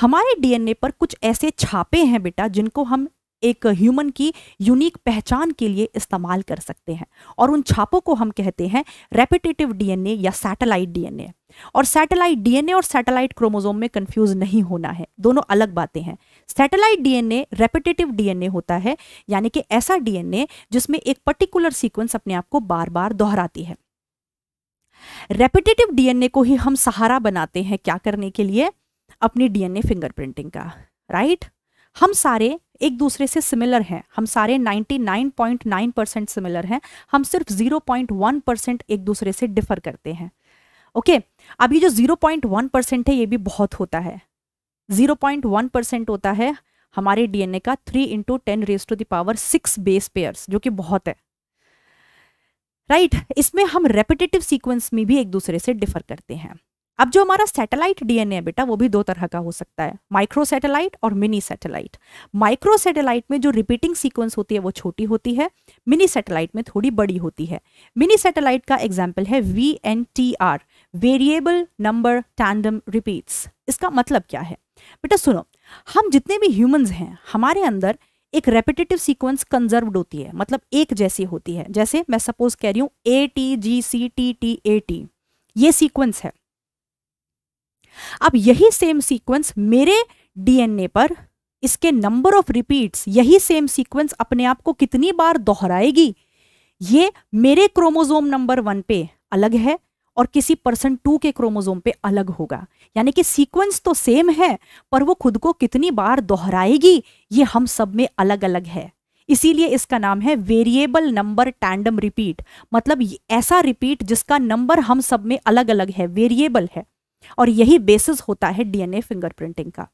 हमारे डीएनए पर कुछ ऐसे छापे हैं बेटा जिनको हम एक ह्यूमन की यूनिक पहचान के लिए इस्तेमाल कर सकते हैं और उन छापों को हम कहते हैं रेपिटेटिव डीएनए या सैटेलाइट डीएनए और सैटेलाइट डीएनए और सैटेलाइट क्रोमोजोम में कंफ्यूज नहीं होना है दोनों अलग बातें हैं सैटेलाइट डीएनए रेपिटेटिव डीएनए होता है यानी कि ऐसा डीएनए जिसमें एक पर्टिकुलर सीक्वेंस अपने आप को बार बार दोहराती है रेपिटेटिव डीएनए को ही हम सहारा बनाते हैं क्या करने के लिए अपनी डीएनए फिंगरप्रिंटिंग का राइट हम सारे एक दूसरे से सिमिलर हैं हम सारे 99.9 परसेंट सिमिलर हैं हम सिर्फ 0.1 परसेंट एक दूसरे से डिफर करते हैं ओके अब ये जो 0.1 परसेंट है ये भी बहुत होता है 0.1 परसेंट होता है हमारे डीएनए का 3 into ten raise to the power six base pairs जो कि बहुत है राइट right? इसमें हम रेपिटेटिव सीक्वेंस में भी एक दूसरे से डिफर करते हैं अब जो हमारा सैटेलाइट डीएनए है बेटा वो भी दो तरह का हो सकता है माइक्रो सैटेलाइट और मिनी सैटेलाइट माइक्रो सैटेलाइट में जो रिपीटिंग सीक्वेंस होती है वो छोटी होती है मिनी सैटेलाइट में थोड़ी बड़ी होती है मिनी सैटेलाइट का एग्जाम्पल है V N T R variable number tandem repeats इसका मतलब क्या है बेटा सुनो हम जितने भी ह्यूमन्स हैं हमारे अंदर एक रेपिटेटिव सीक्वेंस कंजर्व होती है मतलब एक जैसी होती है जैसे मैं सपोज कह रही हूं A T G C T T A T ये सीक्वेंस है अब यही सेम सीक्वेंस मेरे डीएनए पर इसके नंबर ऑफ रिपीट्स यही सेम सीक्वेंस अपने आप को कितनी बार दोहराएगी ये मेरे क्रोमोजोम नंबर वन पे अलग है और किसी पर्सन टू के क्रोमोजोम पे अलग होगा यानी कि सीक्वेंस तो सेम है पर वो खुद को कितनी बार दोहराएगी ये हम सब में अलग अलग है इसीलिए इसका नाम है वेरिएबल नंबर टैंडम रिपीट मतलब ऐसा रिपीट जिसका नंबर हम सब में अलग अलग है वेरिएबल है और यही बेसिस होता है डीएनए फिंगरप्रिंटिंग का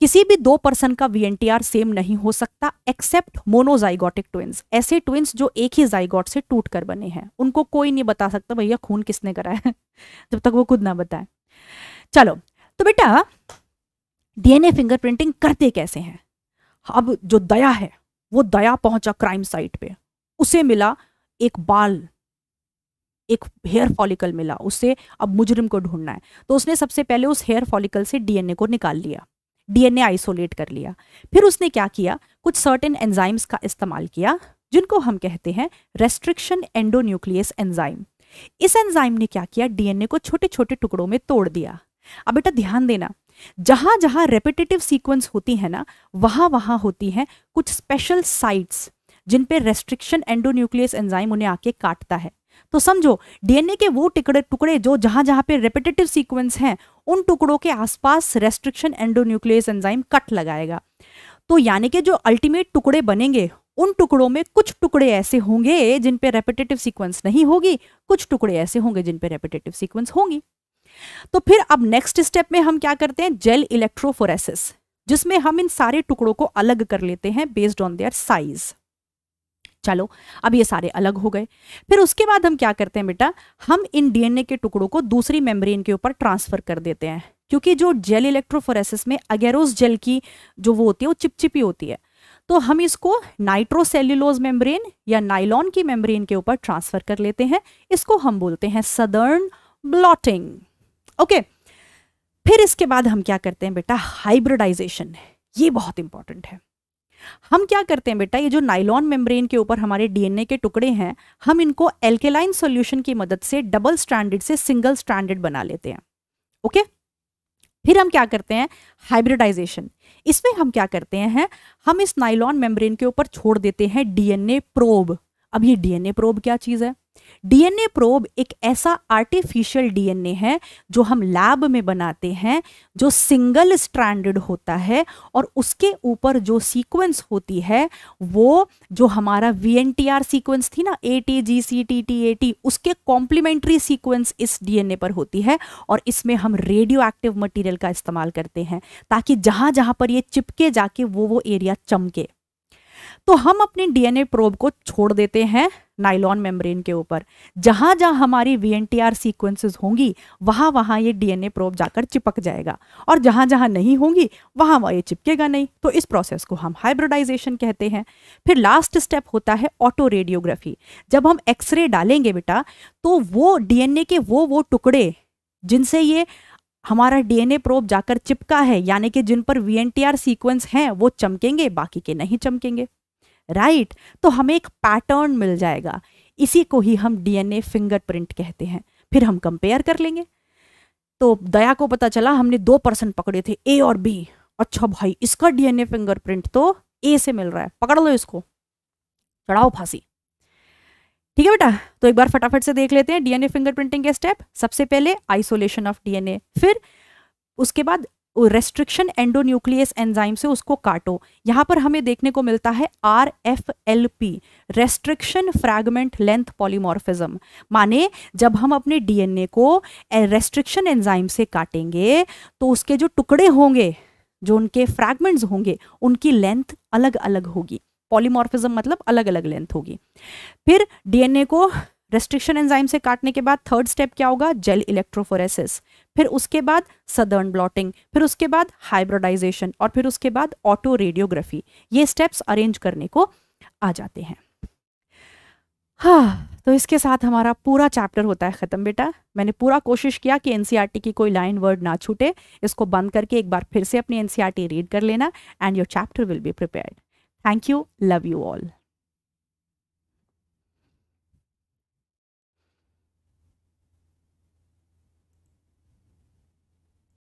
किसी भी दो पर्सन का वीएनटीआर सेम नहीं हो सकता एक्सेप्ट मोनोजाइगोटिक ट्विंस ऐसे ट्विंस जो एक ही जाइगोट से टूट कर बने हैं उनको कोई नहीं बता सकता भैया खून किसने करा है [laughs] जब तक वो खुद ना बताए चलो तो बेटा डीएनए फिंगरप्रिंटिंग करते कैसे हैं अब जो दया है वो दया पहुंचा क्राइम साइट पे उसे मिला एक बाल एक हेयर फॉलिकल मिला उससे अब मुजरिम को ढूंढना है तो उसने सबसे पहले उस हेयर फॉलिकल से डीएनए को निकाल लिया डीएनए आइसोलेट कर लिया फिर उसने क्या किया कुछ सर्टेन एंजाइम्स का इस्तेमाल किया जिनको हम कहते हैं रेस्ट्रिक्शन एंडोन्यूक्लियस एंजाइम इस एंजाइम ने क्या किया डीएनए को छोटे छोटे टुकड़ों में तोड़ दिया अब बेटा ध्यान देना जहां जहां रेपिटेटिव सीक्वेंस होती है ना वहां वहां होती है कुछ स्पेशल साइट्स जिन पे रेस्ट्रिक्शन एंडोन्यूक्लियस एंजाइम उन्हें आके काटता है तो समझो डीएनए के वो टुकड़े टुकड़े जो जहां जहां पे रेपिटेटिव सीक्वेंस हैं उन टुकड़ों के आसपास रेस्ट्रिक्शन एंडोन्यूक्लियस एंजाइम कट लगाएगा तो यानी कि जो अल्टीमेट टुकड़े बनेंगे उन टुकड़ों में कुछ टुकड़े ऐसे होंगे जिन पे रेपिटेटिव सीक्वेंस नहीं होगी कुछ टुकड़े ऐसे होंगे जिन पे रेपिटेटिव सीक्वेंस होंगी तो फिर अब नेक्स्ट स्टेप में हम क्या करते हैं जेल इलेक्ट्रोफोरेसिस जिसमें हम इन सारे टुकड़ों को अलग कर लेते हैं बेस्ड ऑन देयर साइज़ चलो अब ये सारे अलग हो गए फिर उसके बाद हम क्या करते हैं बेटा हम इन डीएनए के टुकड़ों को दूसरी मेम्ब्रेन के ऊपर ट्रांसफर कर देते हैं क्योंकि जो जेल इलेक्ट्रोफोरेसिस में अगेरोस जेल की जो वो होती है वो चिपचिपी होती है तो हम इसको नाइट्रोसेल्यूलोज मेम्ब्रेन या नाइलॉन की मेम्ब्रेन के ऊपर ट्रांसफर कर लेते हैं इसको हम बोलते हैं सदर्न ब्लॉटिंग ओके फिर इसके बाद हम क्या करते हैं बेटा हाइब्रिडाइजेशन ये बहुत इंपॉर्टेंट है हम क्या करते हैं बेटा ये जो नाइलॉन मेम्ब्रेन के ऊपर हमारे डीएनए के टुकड़े हैं हम इनको एल्केलाइन सॉल्यूशन की मदद से डबल स्टैंडर्ड से सिंगल स्टैंडर्ड बना लेते हैं ओके फिर हम क्या करते हैं हाइब्रिडाइजेशन इसमें हम क्या करते हैं हम इस नाइलॉन मेम्ब्रेन के ऊपर छोड़ देते हैं डीएनए प्रोब अब ये डीएनए प्रोब क्या चीज़ है डीएनए प्रोब एक ऐसा आर्टिफिशियल डीएनए है जो हम लैब में बनाते हैं जो सिंगल स्ट्रैंडेड होता है और उसके ऊपर जो सीक्वेंस होती है वो जो हमारा V N T R sequence थी ना A T G C T T A T उसके कॉम्प्लीमेंट्री सीक्वेंस इस डीएनए पर होती है और इसमें हम रेडियो एक्टिव मटीरियल का इस्तेमाल करते हैं ताकि जहाँ जहाँ पर ये चिपके जाके वो वो एरिया चमके तो हम अपने डीएनए प्रोब को छोड़ देते हैं नाइलॉन मेम्ब्रेन के ऊपर जहां जहां हमारी V N T R sequences होंगी वहां वहां ये डीएनए प्रोब जाकर चिपक जाएगा और जहां जहां नहीं होंगी वहां वहां ये चिपकेगा नहीं तो इस प्रोसेस को हम हाइब्रिडाइजेशन कहते हैं फिर लास्ट स्टेप होता है ऑटो रेडियोग्राफी जब हम एक्सरे डालेंगे बेटा तो वो डीएनए के वो वो टुकड़े जिनसे ये हमारा डीएनए प्रोब जाकर चिपका है यानी कि जिन पर V N T R sequence हैं वो चमकेंगे बाकी के नहीं चमकेंगे राइट तो हमें एक पैटर्न मिल जाएगा इसी को ही हम डीएनए फिंगरप्रिंट कहते हैं फिर हम कंपेयर कर लेंगे तो दया को पता चला हमने दो पर्सन पकड़े थे ए और बी अच्छा भाई इसका डीएनए फिंगरप्रिंट तो ए से मिल रहा है पकड़ लो इसको चढ़ाओ फांसी ठीक है बेटा तो एक बार फटाफट से देख लेते हैं डीएनए फिंगरप्रिंटिंग के स्टेप सबसे पहले आइसोलेशन ऑफ डीएनए फिर उसके बाद रेस्ट्रिक्शन एंडोन्यूक्लियस एंजाइम से उसको काटो यहाँ पर हमें देखने को मिलता है R F L P restriction fragment length polymorphism माने जब हम अपने डीएनए को रेस्ट्रिक्शन एंजाइम से काटेंगे तो उसके जो टुकड़े होंगे जो उनके फ्रैगमेंट्स होंगे उनकी लेंथ अलग अलग होगी पॉलीमॉर्फिज्म मतलब अलग अलग लेंथ होगी फिर डीएनए को रेस्ट्रिक्शन एंजाइम से काटने के बाद थर्ड स्टेप क्या होगा जेल इलेक्ट्रोफोरेसिस फिर उसके बाद सदर्न ब्लॉटिंग फिर उसके बाद हाइब्रोडाइजेशन और फिर उसके बाद ऑटो रेडियोग्राफी ये स्टेप्स अरेंज करने को आ जाते हैं हाँ तो इसके साथ हमारा पूरा चैप्टर होता है ख़त्म बेटा मैंने पूरा कोशिश किया कि एनसीईआरटी e की कोई लाइन वर्ड ना छूटे इसको बंद करके एक बार फिर से अपनी एनसीईआरटी रीड e कर लेना and your chapter will be prepared thank you love you all